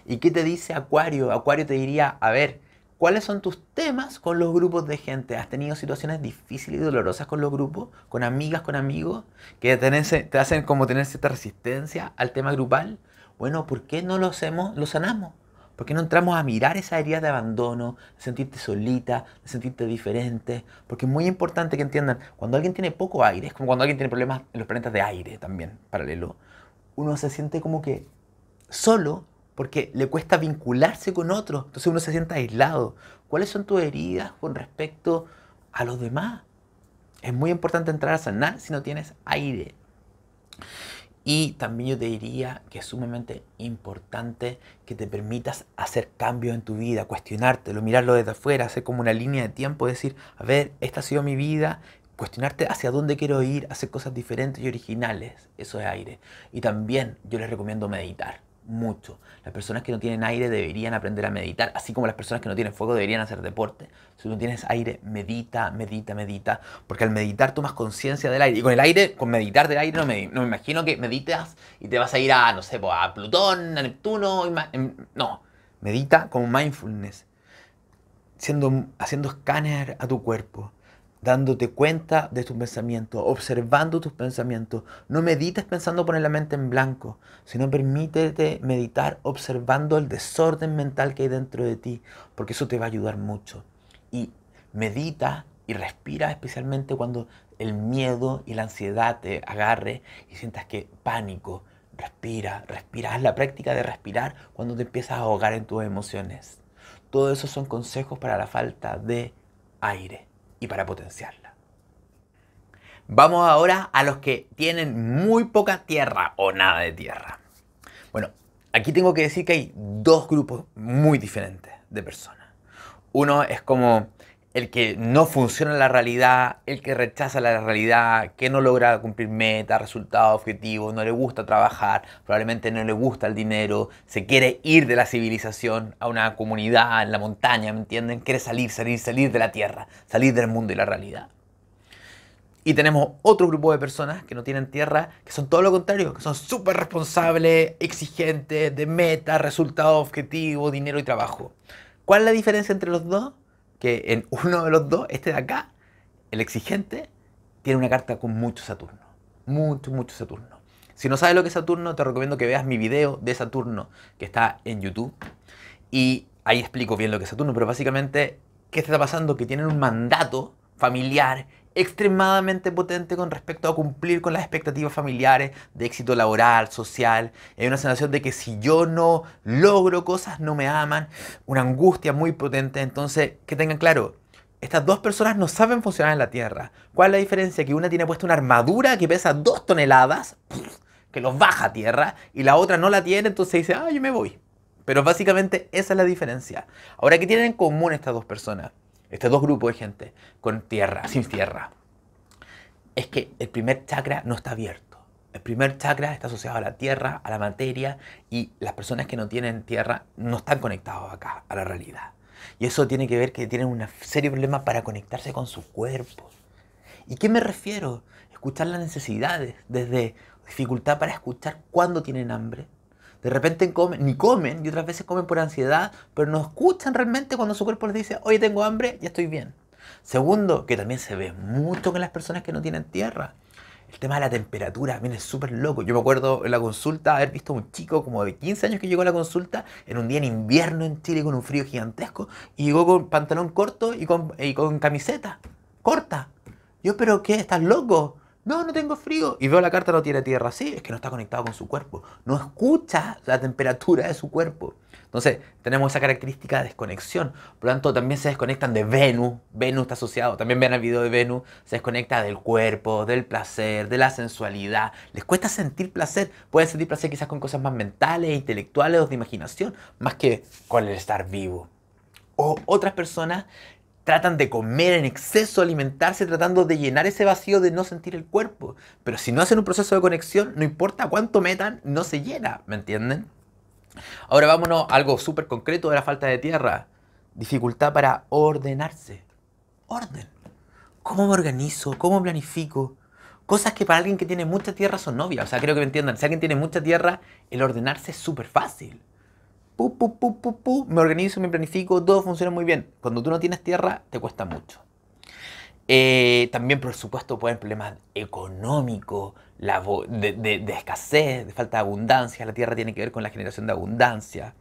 ¿Y qué te dice Acuario? Acuario te diría, a ver, ¿cuáles son tus temas con los grupos de gente? ¿Has tenido situaciones difíciles y dolorosas con los grupos? ¿Con amigas, con amigos? ¿Que te hacen como tener cierta resistencia al tema grupal? Bueno, ¿por qué no lo hacemos, lo sanamos? ¿Por qué no entramos a mirar esa herida de abandono, de sentirte solita, de sentirte diferente? Porque es muy importante que entiendan, cuando alguien tiene poco aire, es como cuando alguien tiene problemas en los planetas de aire también, paralelo uno se siente como que solo porque le cuesta vincularse con otros, entonces uno se siente aislado. ¿Cuáles son tus heridas con respecto a los demás? Es muy importante entrar a sanar si no tienes aire. Y también yo te diría que es sumamente importante que te permitas hacer cambios en tu vida, cuestionártelo, mirarlo desde afuera, hacer como una línea de tiempo, decir, a ver, esta ha sido mi vida, cuestionarte hacia dónde quiero ir, hacer cosas diferentes y originales. Eso es aire. Y también yo les recomiendo meditar mucho. Las personas que no tienen aire deberían aprender a meditar, así como las personas que no tienen fuego deberían hacer deporte. Si no tienes aire, medita, medita, medita, porque al meditar tomas conciencia del aire. Y con el aire, con meditar del aire, no me, no me imagino que meditas y te vas a ir a, no sé, pues, a Plutón, a Neptuno. Em, no, medita con mindfulness, siendo, haciendo escáner a tu cuerpo dándote cuenta de tus pensamientos, observando tus pensamientos. No medites pensando poner la mente en blanco, sino permítete meditar observando el desorden mental que hay dentro de ti, porque eso te va a ayudar mucho. Y medita y respira especialmente cuando el miedo y la ansiedad te agarre y sientas que pánico. Respira, respira, haz la práctica de respirar cuando te empiezas a ahogar en tus emociones. Todo eso son consejos para la falta de aire y para potenciarla. Vamos ahora a los que tienen muy poca tierra o nada de tierra. Bueno, aquí tengo que decir que hay dos grupos muy diferentes de personas. Uno es como el que no funciona en la realidad, el que rechaza la realidad, que no logra cumplir metas, resultados, objetivos, no le gusta trabajar, probablemente no le gusta el dinero, se quiere ir de la civilización a una comunidad en la montaña, ¿me entienden? Quiere salir, salir, salir de la tierra, salir del mundo y la realidad. Y tenemos otro grupo de personas que no tienen tierra, que son todo lo contrario, que son súper responsables, exigentes, de metas, resultados, objetivos, dinero y trabajo. ¿Cuál es la diferencia entre los dos? que en uno de los dos, este de acá, el exigente, tiene una carta con mucho Saturno. Mucho, mucho Saturno. Si no sabes lo que es Saturno, te recomiendo que veas mi video de Saturno que está en YouTube. Y ahí explico bien lo que es Saturno, pero básicamente, ¿qué está pasando? Que tienen un mandato familiar extremadamente potente con respecto a cumplir con las expectativas familiares de éxito laboral, social. Hay una sensación de que si yo no logro cosas, no me aman. Una angustia muy potente. Entonces, que tengan claro, estas dos personas no saben funcionar en la Tierra. ¿Cuál es la diferencia? Que una tiene puesta una armadura que pesa dos toneladas, que los baja a tierra, y la otra no la tiene, entonces dice, ah, yo me voy. Pero básicamente esa es la diferencia. Ahora, ¿qué tienen en común estas dos personas? este dos grupos de gente, con tierra, sin tierra, es que el primer chakra no está abierto. El primer chakra está asociado a la tierra, a la materia, y las personas que no tienen tierra no están conectados acá, a la realidad. Y eso tiene que ver que tienen un serio problema para conectarse con su cuerpo. ¿Y qué me refiero? Escuchar las necesidades, desde dificultad para escuchar cuándo tienen hambre, de repente comen, ni comen, y otras veces comen por ansiedad, pero no escuchan realmente cuando su cuerpo les dice, hoy tengo hambre, ya estoy bien. Segundo, que también se ve mucho con las personas que no tienen tierra. El tema de la temperatura, viene es súper loco. Yo me acuerdo en la consulta haber visto a un chico como de 15 años que llegó a la consulta en un día en invierno en Chile con un frío gigantesco y llegó con pantalón corto y con, y con camiseta corta. Yo, pero ¿qué? ¿Estás loco? No, no tengo frío. Y veo la carta, no tiene tierra. Sí, es que no está conectado con su cuerpo. No escucha la temperatura de su cuerpo. Entonces, tenemos esa característica de desconexión. Por lo tanto, también se desconectan de Venus. Venus está asociado. También vean el video de Venus. Se desconecta del cuerpo, del placer, de la sensualidad. Les cuesta sentir placer. Pueden sentir placer quizás con cosas más mentales, intelectuales o de imaginación, más que con el estar vivo. O otras personas tratan de comer en exceso, alimentarse, tratando de llenar ese vacío de no sentir el cuerpo. Pero si no hacen un proceso de conexión, no importa cuánto metan, no se llena, ¿me entienden? Ahora vámonos a algo súper concreto de la falta de tierra. Dificultad para ordenarse. Orden. ¿Cómo me organizo? ¿Cómo planifico? Cosas que para alguien que tiene mucha tierra son novias O sea, creo que me entiendan. Si alguien tiene mucha tierra, el ordenarse es súper fácil me organizo, me planifico, todo funciona muy bien. Cuando tú no tienes tierra, te cuesta mucho. Eh, también, por supuesto, pueden problemas económicos, de, de escasez, de falta de abundancia. La tierra tiene que ver con la generación de abundancia.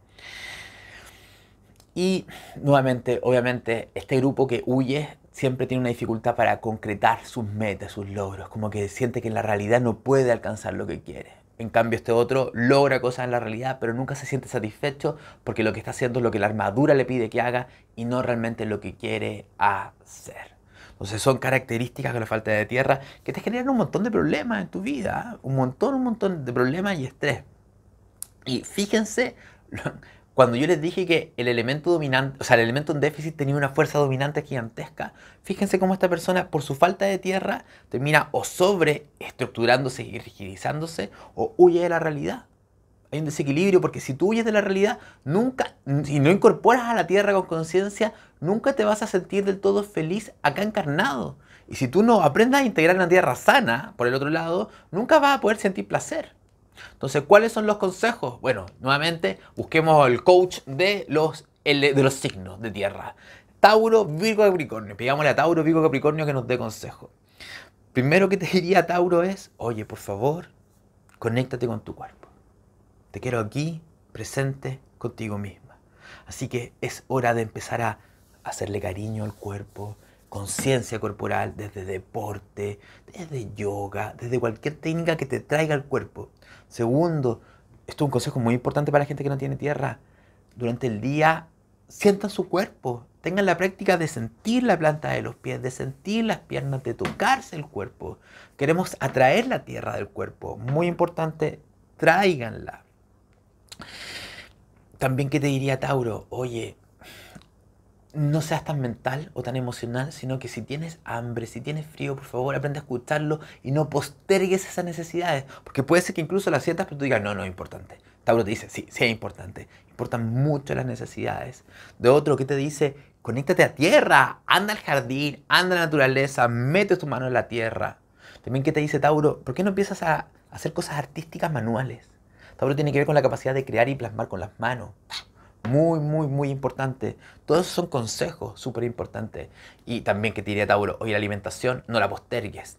Y nuevamente, obviamente, este grupo que huye siempre tiene una dificultad para concretar sus metas, sus logros, como que siente que en la realidad no puede alcanzar lo que quiere. En cambio, este otro logra cosas en la realidad, pero nunca se siente satisfecho porque lo que está haciendo es lo que la armadura le pide que haga y no realmente lo que quiere hacer. Entonces son características de la falta de tierra que te generan un montón de problemas en tu vida, ¿eh? un montón, un montón de problemas y estrés. Y fíjense cuando yo les dije que el elemento dominante, o sea, el elemento en déficit tenía una fuerza dominante gigantesca, fíjense cómo esta persona, por su falta de tierra, termina o sobreestructurándose y rigidizándose o huye de la realidad. Hay un desequilibrio porque si tú huyes de la realidad, nunca, si no incorporas a la tierra con conciencia, nunca te vas a sentir del todo feliz acá encarnado. Y si tú no aprendes a integrar la tierra sana, por el otro lado, nunca vas a poder sentir placer. Entonces, ¿cuáles son los consejos? Bueno, nuevamente, busquemos el coach de los, signos de tierra. Tauro, Virgo, Capricornio. Pidámosle a Tauro, Virgo, Capricornio que nos dé consejo. Primero que te diría Tauro es, oye, por favor, conéctate con tu cuerpo. Te quiero aquí, presente, contigo misma. Así que es hora de empezar a hacerle cariño al cuerpo, conciencia corporal, desde deporte, desde yoga, desde cualquier técnica que te traiga al cuerpo. Segundo, esto es un consejo muy importante para la gente que no tiene tierra. Durante el día sientan su cuerpo, tengan la práctica de sentir la planta de los pies, de sentir las piernas, de tocarse el cuerpo. Queremos atraer la tierra del cuerpo, muy importante, tráiganla. También que te diría Tauro, oye, no seas tan mental o tan emocional, sino que si tienes hambre, si tienes frío, por favor aprende a escucharlo y no postergues esas necesidades. Porque puede ser que incluso las sientas, pero tú digas, no, no es importante. Tauro te dice, sí, sí es importante. Importan mucho las necesidades. De otro que te dice, conéctate a tierra, anda al jardín, anda a la naturaleza, mete tu mano en la tierra. También ¿qué te dice Tauro, ¿por qué no empiezas a hacer cosas artísticas manuales? Tauro tiene que ver con la capacidad de crear y plasmar con las manos. Muy, muy, muy importante. Todos son consejos súper importantes. Y también que te diría Tauro, hoy la alimentación no la postergues.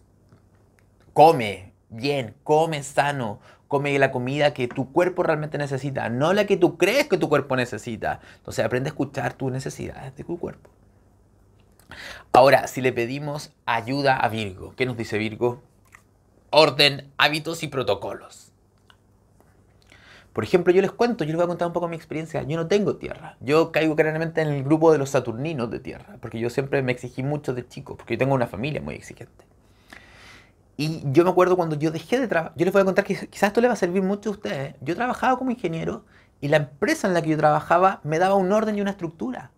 Come bien, come sano, come la comida que tu cuerpo realmente necesita, no la que tú crees que tu cuerpo necesita. Entonces aprende a escuchar tus necesidades de tu cuerpo. Ahora, si le pedimos ayuda a Virgo, ¿qué nos dice Virgo? Orden, hábitos y protocolos. Por ejemplo, yo les cuento, yo les voy a contar un poco mi experiencia. Yo no tengo tierra. Yo caigo claramente en el grupo de los saturninos de tierra, porque yo siempre me exigí mucho de chico, porque yo tengo una familia muy exigente. Y yo me acuerdo cuando yo dejé de trabajar, yo les voy a contar que quizás esto les va a servir mucho a ustedes. Yo trabajaba como ingeniero y la empresa en la que yo trabajaba me daba un orden y una estructura.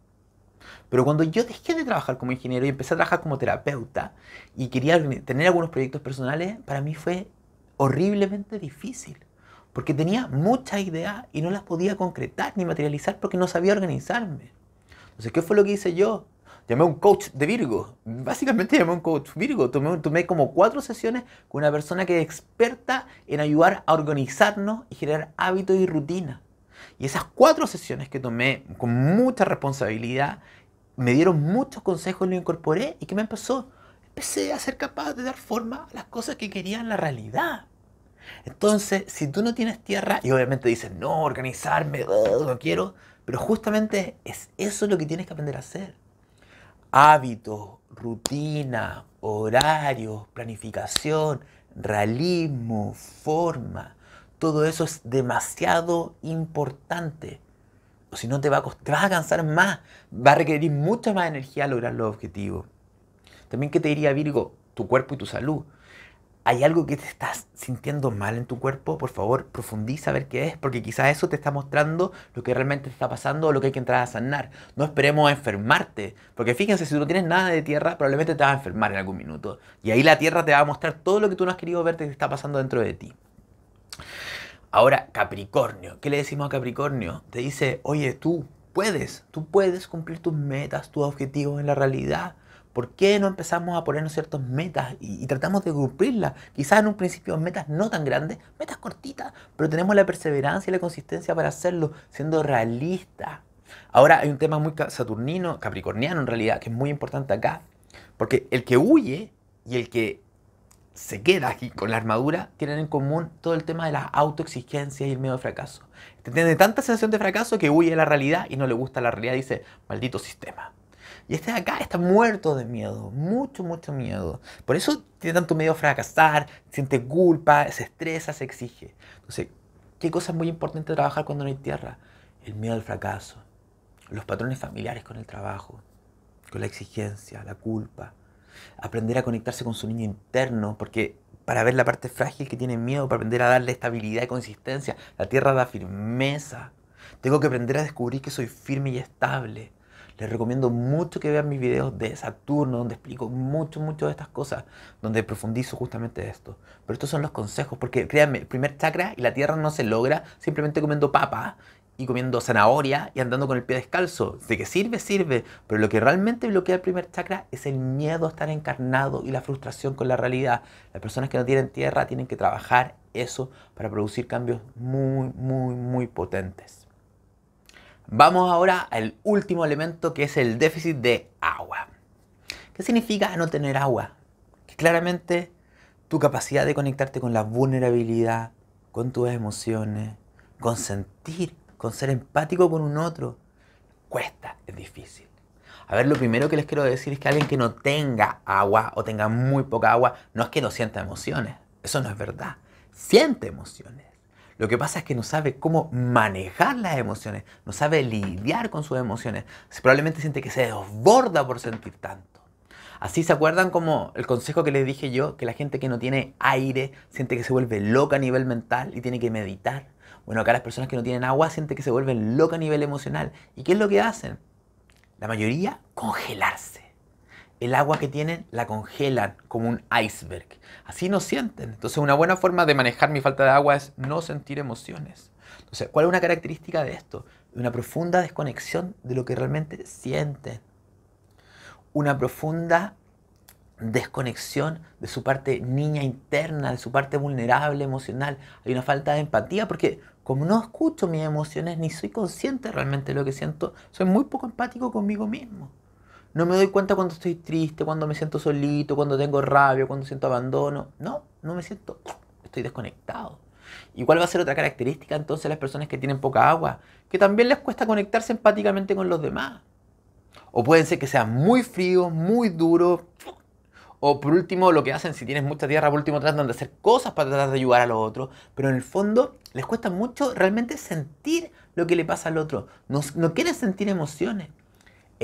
Pero cuando yo dejé de trabajar como ingeniero y empecé a trabajar como terapeuta y quería tener algunos proyectos personales, para mí fue horriblemente difícil porque tenía muchas ideas y no las podía concretar ni materializar porque no sabía organizarme. Entonces, ¿qué fue lo que hice yo? Llamé a un coach de Virgo. Básicamente llamé a un coach Virgo. Tomé, como cuatro sesiones con una persona que es experta en ayudar a organizarnos y generar hábitos y rutinas. Y esas cuatro sesiones que tomé con mucha responsabilidad me dieron muchos consejos, los incorporé y ¿qué me empezó? Empecé a ser capaz de dar forma a las cosas que quería en la realidad. Entonces, si tú no tienes tierra, y obviamente dices, no, organizarme, no quiero, pero justamente es eso lo que tienes que aprender a hacer. Hábitos, rutina, horarios, planificación, realismo, forma. Todo eso es demasiado importante. O si no, te, va a te vas a cansar más. Va a requerir mucha más energía lograr los objetivos. También, ¿qué te diría Virgo? Tu cuerpo y tu salud. ¿Hay algo que te estás sintiendo mal en tu cuerpo? Por favor, profundiza a ver qué es, porque quizás eso te está mostrando lo que realmente está pasando o lo que hay que entrar a sanar. No esperemos enfermarte, porque fíjense, si tú no tienes nada de tierra, probablemente te vas a enfermar en algún minuto. Y ahí la tierra te va a mostrar todo lo que tú no has querido verte que está pasando dentro de ti. Ahora, Capricornio. ¿Qué le decimos a Capricornio? Te dice, oye, tú puedes, tú puedes cumplir tus metas, tus objetivos en la realidad ¿Por qué no empezamos a ponernos ciertas metas y, tratamos de cumplirlas? Quizás en un principio metas no tan grandes, metas cortitas, pero tenemos la perseverancia y la consistencia para hacerlo, siendo realistas. Ahora hay un tema muy saturnino, capricorniano en realidad, que es muy importante acá, porque el que huye y el que se queda aquí con la armadura tienen en común todo el tema de la autoexigencia y el miedo al fracaso. Este tiene tanta sensación de fracaso que huye de la realidad y no le gusta la realidad, dice, maldito sistema. Y este de acá está muerto de miedo, mucho, mucho miedo. Por eso tiene tanto miedo a fracasar, siente culpa, se estresa, se exige. Entonces, ¿qué cosa es muy importante trabajar cuando no hay tierra? El miedo al fracaso, los patrones familiares con el trabajo, con la exigencia, la culpa. Aprender a conectarse con su niño interno, porque para ver la parte frágil que tiene miedo, para aprender a darle estabilidad y consistencia. La tierra da firmeza. Tengo que aprender a descubrir que soy firme y estable. Les recomiendo mucho que vean mis videos de Saturno, donde explico mucho, mucho de estas cosas, donde profundizo justamente esto. Pero estos son los consejos, porque créanme, el primer chakra y la tierra no se logra simplemente comiendo papa y comiendo zanahoria y andando con el pie descalzo. De que sirve, sirve. Pero lo que realmente bloquea el primer chakra es el miedo a estar encarnado y la frustración con la realidad. Las personas que no tienen tierra tienen que trabajar eso para producir cambios muy, muy, muy potentes. Vamos ahora al último elemento que es el déficit de agua. ¿Qué significa no tener agua? Que claramente tu capacidad de conectarte con la vulnerabilidad, con tus emociones, con sentir, con ser empático con un otro, cuesta, es difícil. A ver, lo primero que les quiero decir es que alguien que no tenga agua o tenga muy poca agua, no es que no sienta emociones. Eso no es verdad. Siente emociones. Lo que pasa es que no sabe cómo manejar las emociones, no sabe lidiar con sus emociones. Probablemente siente que se desborda por sentir tanto. Así se acuerdan como el consejo que les dije yo, que la gente que no tiene aire siente que se vuelve loca a nivel mental y tiene que meditar. Bueno, acá las personas que no tienen agua sienten que se vuelven loca a nivel emocional. ¿Y qué es lo que hacen? La mayoría congelarse el agua que tienen la congelan como un iceberg. Así no sienten. Entonces una buena forma de manejar mi falta de agua es no sentir emociones. Entonces, ¿cuál es una característica de esto? Una profunda desconexión de lo que realmente sienten. Una profunda desconexión de su parte niña interna, de su parte vulnerable emocional. Hay una falta de empatía porque como no escucho mis emociones ni soy consciente realmente de lo que siento, soy muy poco empático conmigo mismo. No me doy cuenta cuando estoy triste, cuando me siento solito, cuando tengo rabia, cuando siento abandono. No, no me siento. Estoy desconectado. ¿Y cuál va a ser otra característica entonces de las personas que tienen poca agua? Que también les cuesta conectarse empáticamente con los demás. O pueden ser que sean muy fríos, muy duros. O por último, lo que hacen si tienes mucha tierra, por último tratan de hacer cosas para tratar de ayudar a los otros. Pero en el fondo les cuesta mucho realmente sentir lo que le pasa al otro. No, no quieren sentir emociones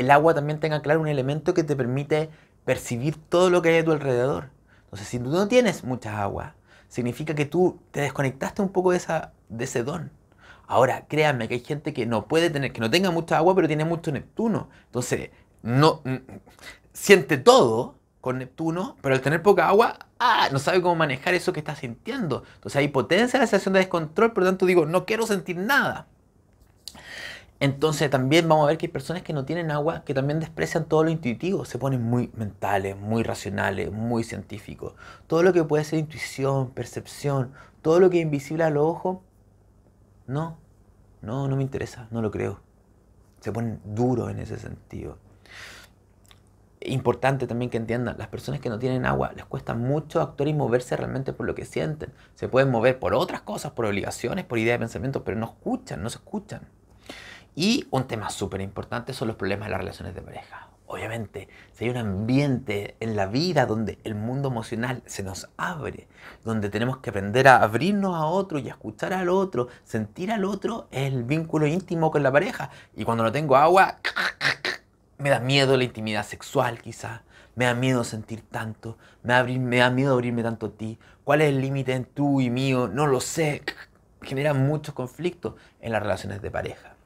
el agua también tenga claro un elemento que te permite percibir todo lo que hay a tu alrededor. Entonces, si tú no tienes mucha agua, significa que tú te desconectaste un poco de, esa, de ese don. Ahora, créanme que hay gente que no puede tener, que no tenga mucha agua, pero tiene mucho Neptuno. Entonces, no mm, siente todo con Neptuno, pero al tener poca agua, ah, no sabe cómo manejar eso que está sintiendo. Entonces hay potencia la sensación de descontrol, por lo tanto digo, no quiero sentir nada. Entonces también vamos a ver que hay personas que no tienen agua que también desprecian todo lo intuitivo, se ponen muy mentales, muy racionales, muy científicos. Todo lo que puede ser intuición, percepción, todo lo que es invisible a los ojos, no, no, no me interesa, no lo creo. Se ponen duros en ese sentido. Importante también que entiendan, las personas que no tienen agua les cuesta mucho actuar y moverse realmente por lo que sienten. Se pueden mover por otras cosas, por obligaciones, por ideas de pensamiento, pero no escuchan, no se escuchan. Y un tema súper importante son los problemas de las relaciones de pareja. Obviamente, si hay un ambiente en la vida donde el mundo emocional se nos abre, donde tenemos que aprender a abrirnos a otro y a escuchar al otro, sentir al otro, el vínculo íntimo con la pareja. Y cuando no tengo agua, me da miedo la intimidad sexual quizá, me da miedo sentir tanto, me, me da miedo abrirme tanto a ti, cuál es el límite en tú y mío, no lo sé. Genera muchos conflictos en las relaciones de pareja.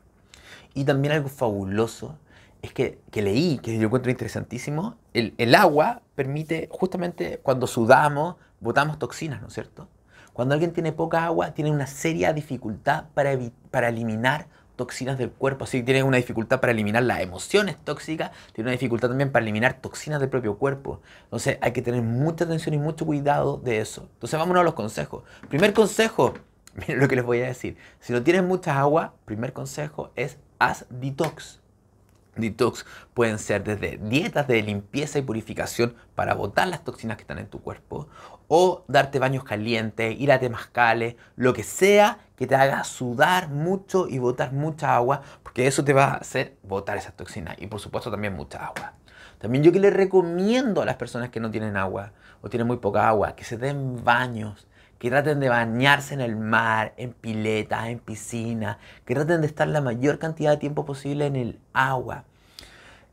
Y también algo fabuloso es que, leí, que yo encuentro interesantísimo, el, agua permite, justamente cuando sudamos, botamos toxinas, ¿no es cierto? Cuando alguien tiene poca agua, tiene una seria dificultad para, para eliminar toxinas del cuerpo, así que tiene una dificultad para eliminar las emociones tóxicas, tiene una dificultad también para eliminar toxinas del propio cuerpo. Entonces hay que tener mucha atención y mucho cuidado de eso. Entonces vámonos a los consejos. Primer consejo, miren lo que les voy a decir. Si no tienes mucha agua, primer consejo es haz detox. Detox pueden ser desde dietas de limpieza y purificación para botar las toxinas que están en tu cuerpo, o darte baños calientes, ir a temascales, lo que sea que te haga sudar mucho y botar mucha agua, porque eso te va a hacer botar esas toxinas y por supuesto también mucha agua. También yo que les recomiendo a las personas que no tienen agua o tienen muy poca agua, que se den baños, que traten de bañarse en el mar, en piletas, en piscinas, que traten de estar la mayor cantidad de tiempo posible en el agua.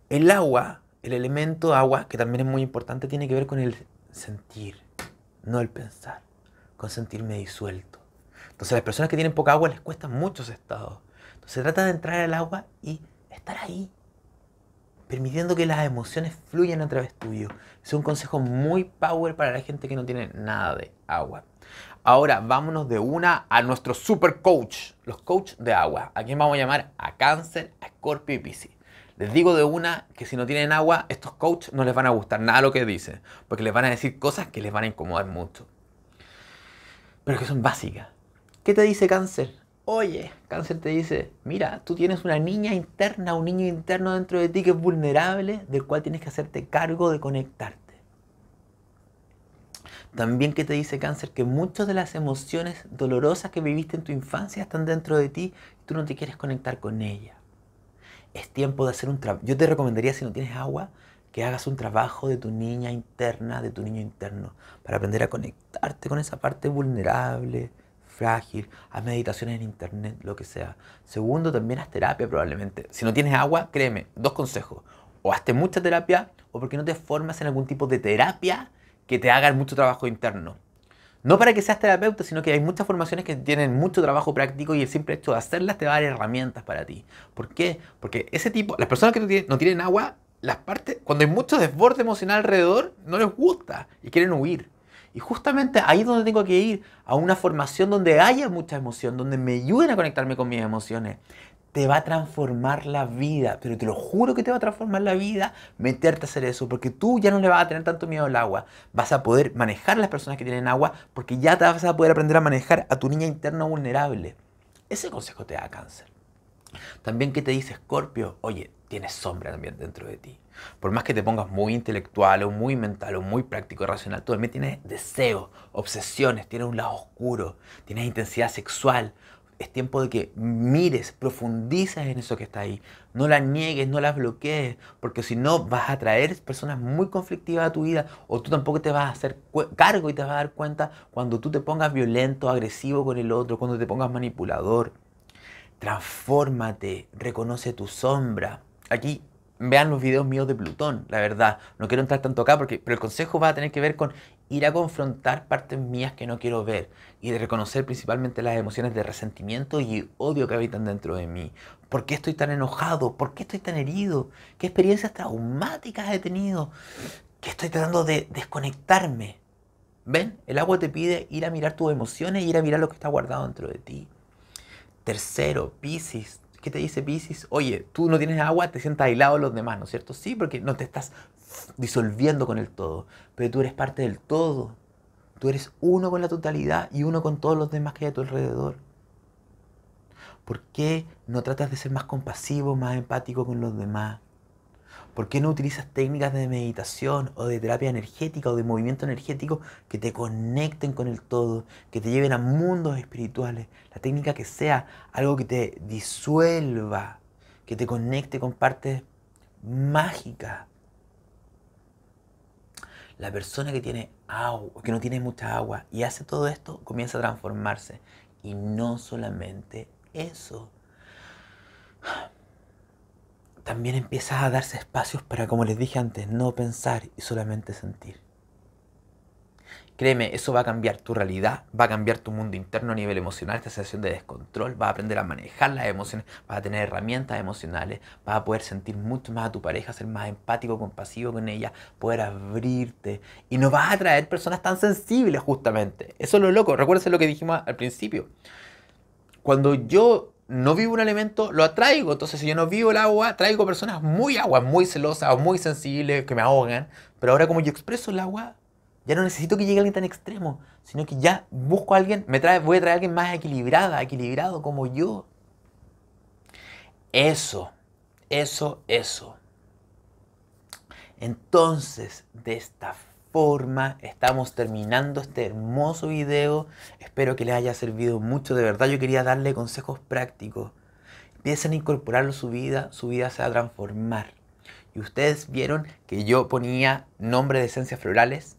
El agua, el elemento agua, que también es muy importante, tiene que ver con el sentir, no el pensar, con sentirme disuelto. Entonces las personas que tienen poca agua les cuesta muchos estados. Entonces se trata de entrar al agua y estar ahí, permitiendo que las emociones fluyan a través tuyo. Es un consejo muy power para la gente que no tiene nada de agua. Ahora vámonos de una a nuestro super coach, los coach de agua. ¿A quién vamos a llamar? A Cáncer, a Scorpio y Piscis. Les digo de una que si no tienen agua, estos coach no les van a gustar nada lo que dicen, porque les van a decir cosas que les van a incomodar mucho. Pero que son básicas. ¿Qué te dice cáncer? Oye, cáncer te dice, mira, tú tienes una niña interna, un niño interno dentro de ti que es vulnerable, del cual tienes que hacerte cargo de conectarte. También que te dice cáncer que muchas de las emociones dolorosas que viviste en tu infancia están dentro de ti y tú no te quieres conectar con ella Es tiempo de hacer un trabajo. Yo te recomendaría, si no tienes agua, que hagas un trabajo de tu niña interna, de tu niño interno, para aprender a conectarte con esa parte vulnerable, frágil, a meditaciones en internet, lo que sea. Segundo, también haz terapia probablemente. Si no tienes agua, créeme, dos consejos. O hazte mucha terapia o porque no te formas en algún tipo de terapia que te hagan mucho trabajo interno. No para que seas terapeuta, sino que hay muchas formaciones que tienen mucho trabajo práctico y el simple hecho de hacerlas te va a dar herramientas para ti. ¿Por qué? Porque ese tipo, las personas que no tienen, agua, las partes, cuando hay mucho desborde emocional alrededor, no les gusta y quieren huir. Y justamente ahí es donde tengo que ir, a una formación donde haya mucha emoción, donde me ayuden a conectarme con mis emociones te va a transformar la vida, pero te lo juro que te va a transformar la vida meterte a hacer eso, porque tú ya no le vas a tener tanto miedo al agua, vas a poder manejar las personas que tienen agua, porque ya te vas a poder aprender a manejar a tu niña interna vulnerable. Ese consejo te da cáncer. También que te dice Scorpio, oye, tienes sombra también dentro de ti. Por más que te pongas muy intelectual o muy mental o muy práctico y racional, tú también tienes deseos, obsesiones, tienes un lado oscuro, tienes intensidad sexual, es tiempo de que mires, profundices en eso que está ahí. No la niegues, no las bloquees, porque si no vas a traer personas muy conflictivas a tu vida o tú tampoco te vas a hacer cargo y te vas a dar cuenta cuando tú te pongas violento, agresivo con el otro, cuando te pongas manipulador. Transfórmate, reconoce tu sombra. Aquí vean los videos míos de Plutón, la verdad. No quiero entrar tanto acá, porque, pero el consejo va a tener que ver con ir a confrontar partes mías que no quiero ver y de reconocer principalmente las emociones de resentimiento y odio que habitan dentro de mí. ¿Por qué estoy tan enojado? ¿Por qué estoy tan herido? ¿Qué experiencias traumáticas he tenido? ¿Qué estoy tratando de desconectarme. ¿Ven? El agua te pide ir a mirar tus emociones y ir a mirar lo que está guardado dentro de ti. Tercero, Pisces. ¿Qué te dice Pisces? Oye, tú no tienes agua, te sientas aislado de los demás, ¿no es cierto? Sí, porque no te estás disolviendo con el todo. Pero tú eres parte del todo. Tú eres uno con la totalidad y uno con todos los demás que hay a tu alrededor. ¿Por qué no tratas de ser más compasivo, más empático con los demás? ¿Por qué no utilizas técnicas de meditación o de terapia energética o de movimiento energético que te conecten con el todo, que te lleven a mundos espirituales? La técnica que sea algo que te disuelva, que te conecte con partes mágicas la persona que tiene agua, que no tiene mucha agua y hace todo esto, comienza a transformarse. Y no solamente eso. También empiezas a darse espacios para, como les dije antes, no pensar y solamente sentir. Créeme, eso va a cambiar tu realidad, va a cambiar tu mundo interno a nivel emocional, esta sensación de descontrol, va a aprender a manejar las emociones, vas a tener herramientas emocionales, vas a poder sentir mucho más a tu pareja, ser más empático, compasivo con ella, poder abrirte y no vas a atraer personas tan sensibles justamente. Eso es lo loco, Recuerda lo que dijimos al principio. Cuando yo no vivo un elemento, lo atraigo. Entonces, si yo no vivo el agua, traigo personas muy aguas, muy celosas o muy sensibles, que me ahogan. Pero ahora como yo expreso el agua, ya no necesito que llegue alguien tan extremo, sino que ya busco a alguien, me trae, voy a traer a alguien más equilibrada, equilibrado como yo. Eso, eso, eso. Entonces, de esta forma estamos terminando este hermoso video. Espero que les haya servido mucho. De verdad, yo quería darle consejos prácticos. Empiecen a incorporarlo a su vida, su vida se va a transformar. Y ustedes vieron que yo ponía nombre de esencias florales,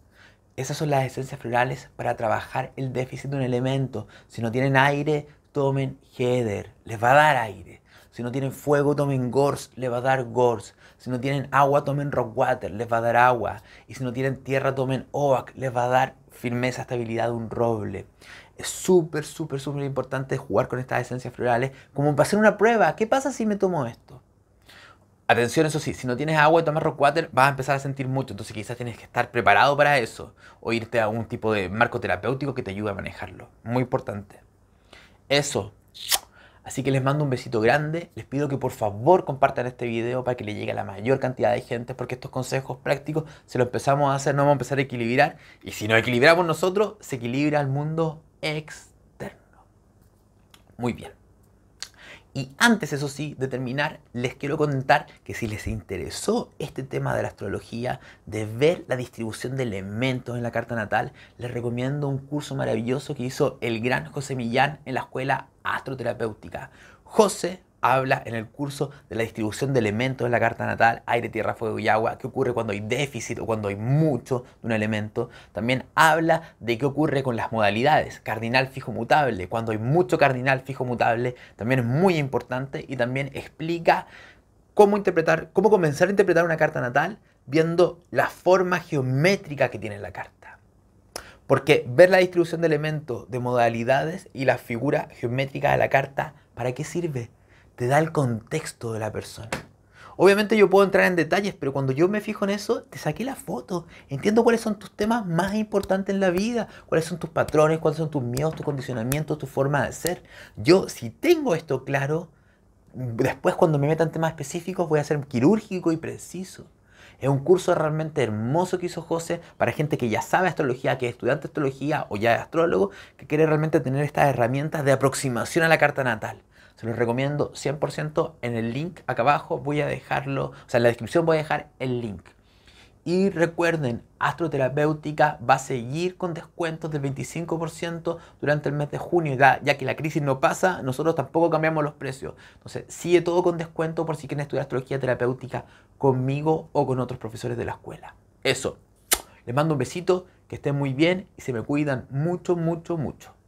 esas son las esencias florales para trabajar el déficit de un elemento. Si no tienen aire, tomen heather les va a dar aire. Si no tienen fuego, tomen gorse, les va a dar gorse. Si no tienen agua, tomen rock water, les va a dar agua. Y si no tienen tierra, tomen oak, les va a dar firmeza, estabilidad, un roble. Es súper, súper, súper importante jugar con estas esencias florales como para hacer una prueba. ¿Qué pasa si me tomo esto? Atención, eso sí, si no tienes agua y tomas rock water, vas a empezar a sentir mucho, entonces quizás tienes que estar preparado para eso o irte a un tipo de marco terapéutico que te ayude a manejarlo. Muy importante. Eso. Así que les mando un besito grande, les pido que por favor compartan este video para que le llegue a la mayor cantidad de gente, porque estos consejos prácticos se lo empezamos a hacer, no vamos a empezar a equilibrar, y si nos equilibramos nosotros, se equilibra el mundo externo. Muy bien. Y antes, eso sí, de terminar, les quiero contar que si les interesó este tema de la astrología, de ver la distribución de elementos en la carta natal, les recomiendo un curso maravilloso que hizo el gran José Millán en la escuela astroterapéutica. José habla en el curso de la distribución de elementos de la carta natal, aire, tierra, fuego y agua, qué ocurre cuando hay déficit o cuando hay mucho de un elemento. También habla de qué ocurre con las modalidades, cardinal fijo mutable, cuando hay mucho cardinal fijo mutable, también es muy importante y también explica cómo interpretar, cómo comenzar a interpretar una carta natal viendo la forma geométrica que tiene la carta. Porque ver la distribución de elementos, de modalidades y la figura geométrica de la carta, ¿para qué sirve? te da el contexto de la persona. Obviamente yo puedo entrar en detalles, pero cuando yo me fijo en eso, te saqué la foto. Entiendo cuáles son tus temas más importantes en la vida, cuáles son tus patrones, cuáles son tus miedos, tus condicionamientos, tu forma de ser. Yo, si tengo esto claro, después cuando me metan temas específicos voy a ser quirúrgico y preciso. Es un curso realmente hermoso que hizo José para gente que ya sabe astrología, que es estudiante de astrología o ya es astrólogo, que quiere realmente tener estas herramientas de aproximación a la carta natal. Se los recomiendo 100% en el link acá abajo. Voy a dejarlo, o sea, en la descripción voy a dejar el link. Y recuerden, Astroterapéutica va a seguir con descuentos del 25% durante el mes de junio, ya, ya, que la crisis no pasa, nosotros tampoco cambiamos los precios. Entonces, sigue todo con descuento por si quieren estudiar astrología terapéutica conmigo o con otros profesores de la escuela. Eso. Les mando un besito, que estén muy bien y se me cuidan mucho, mucho, mucho.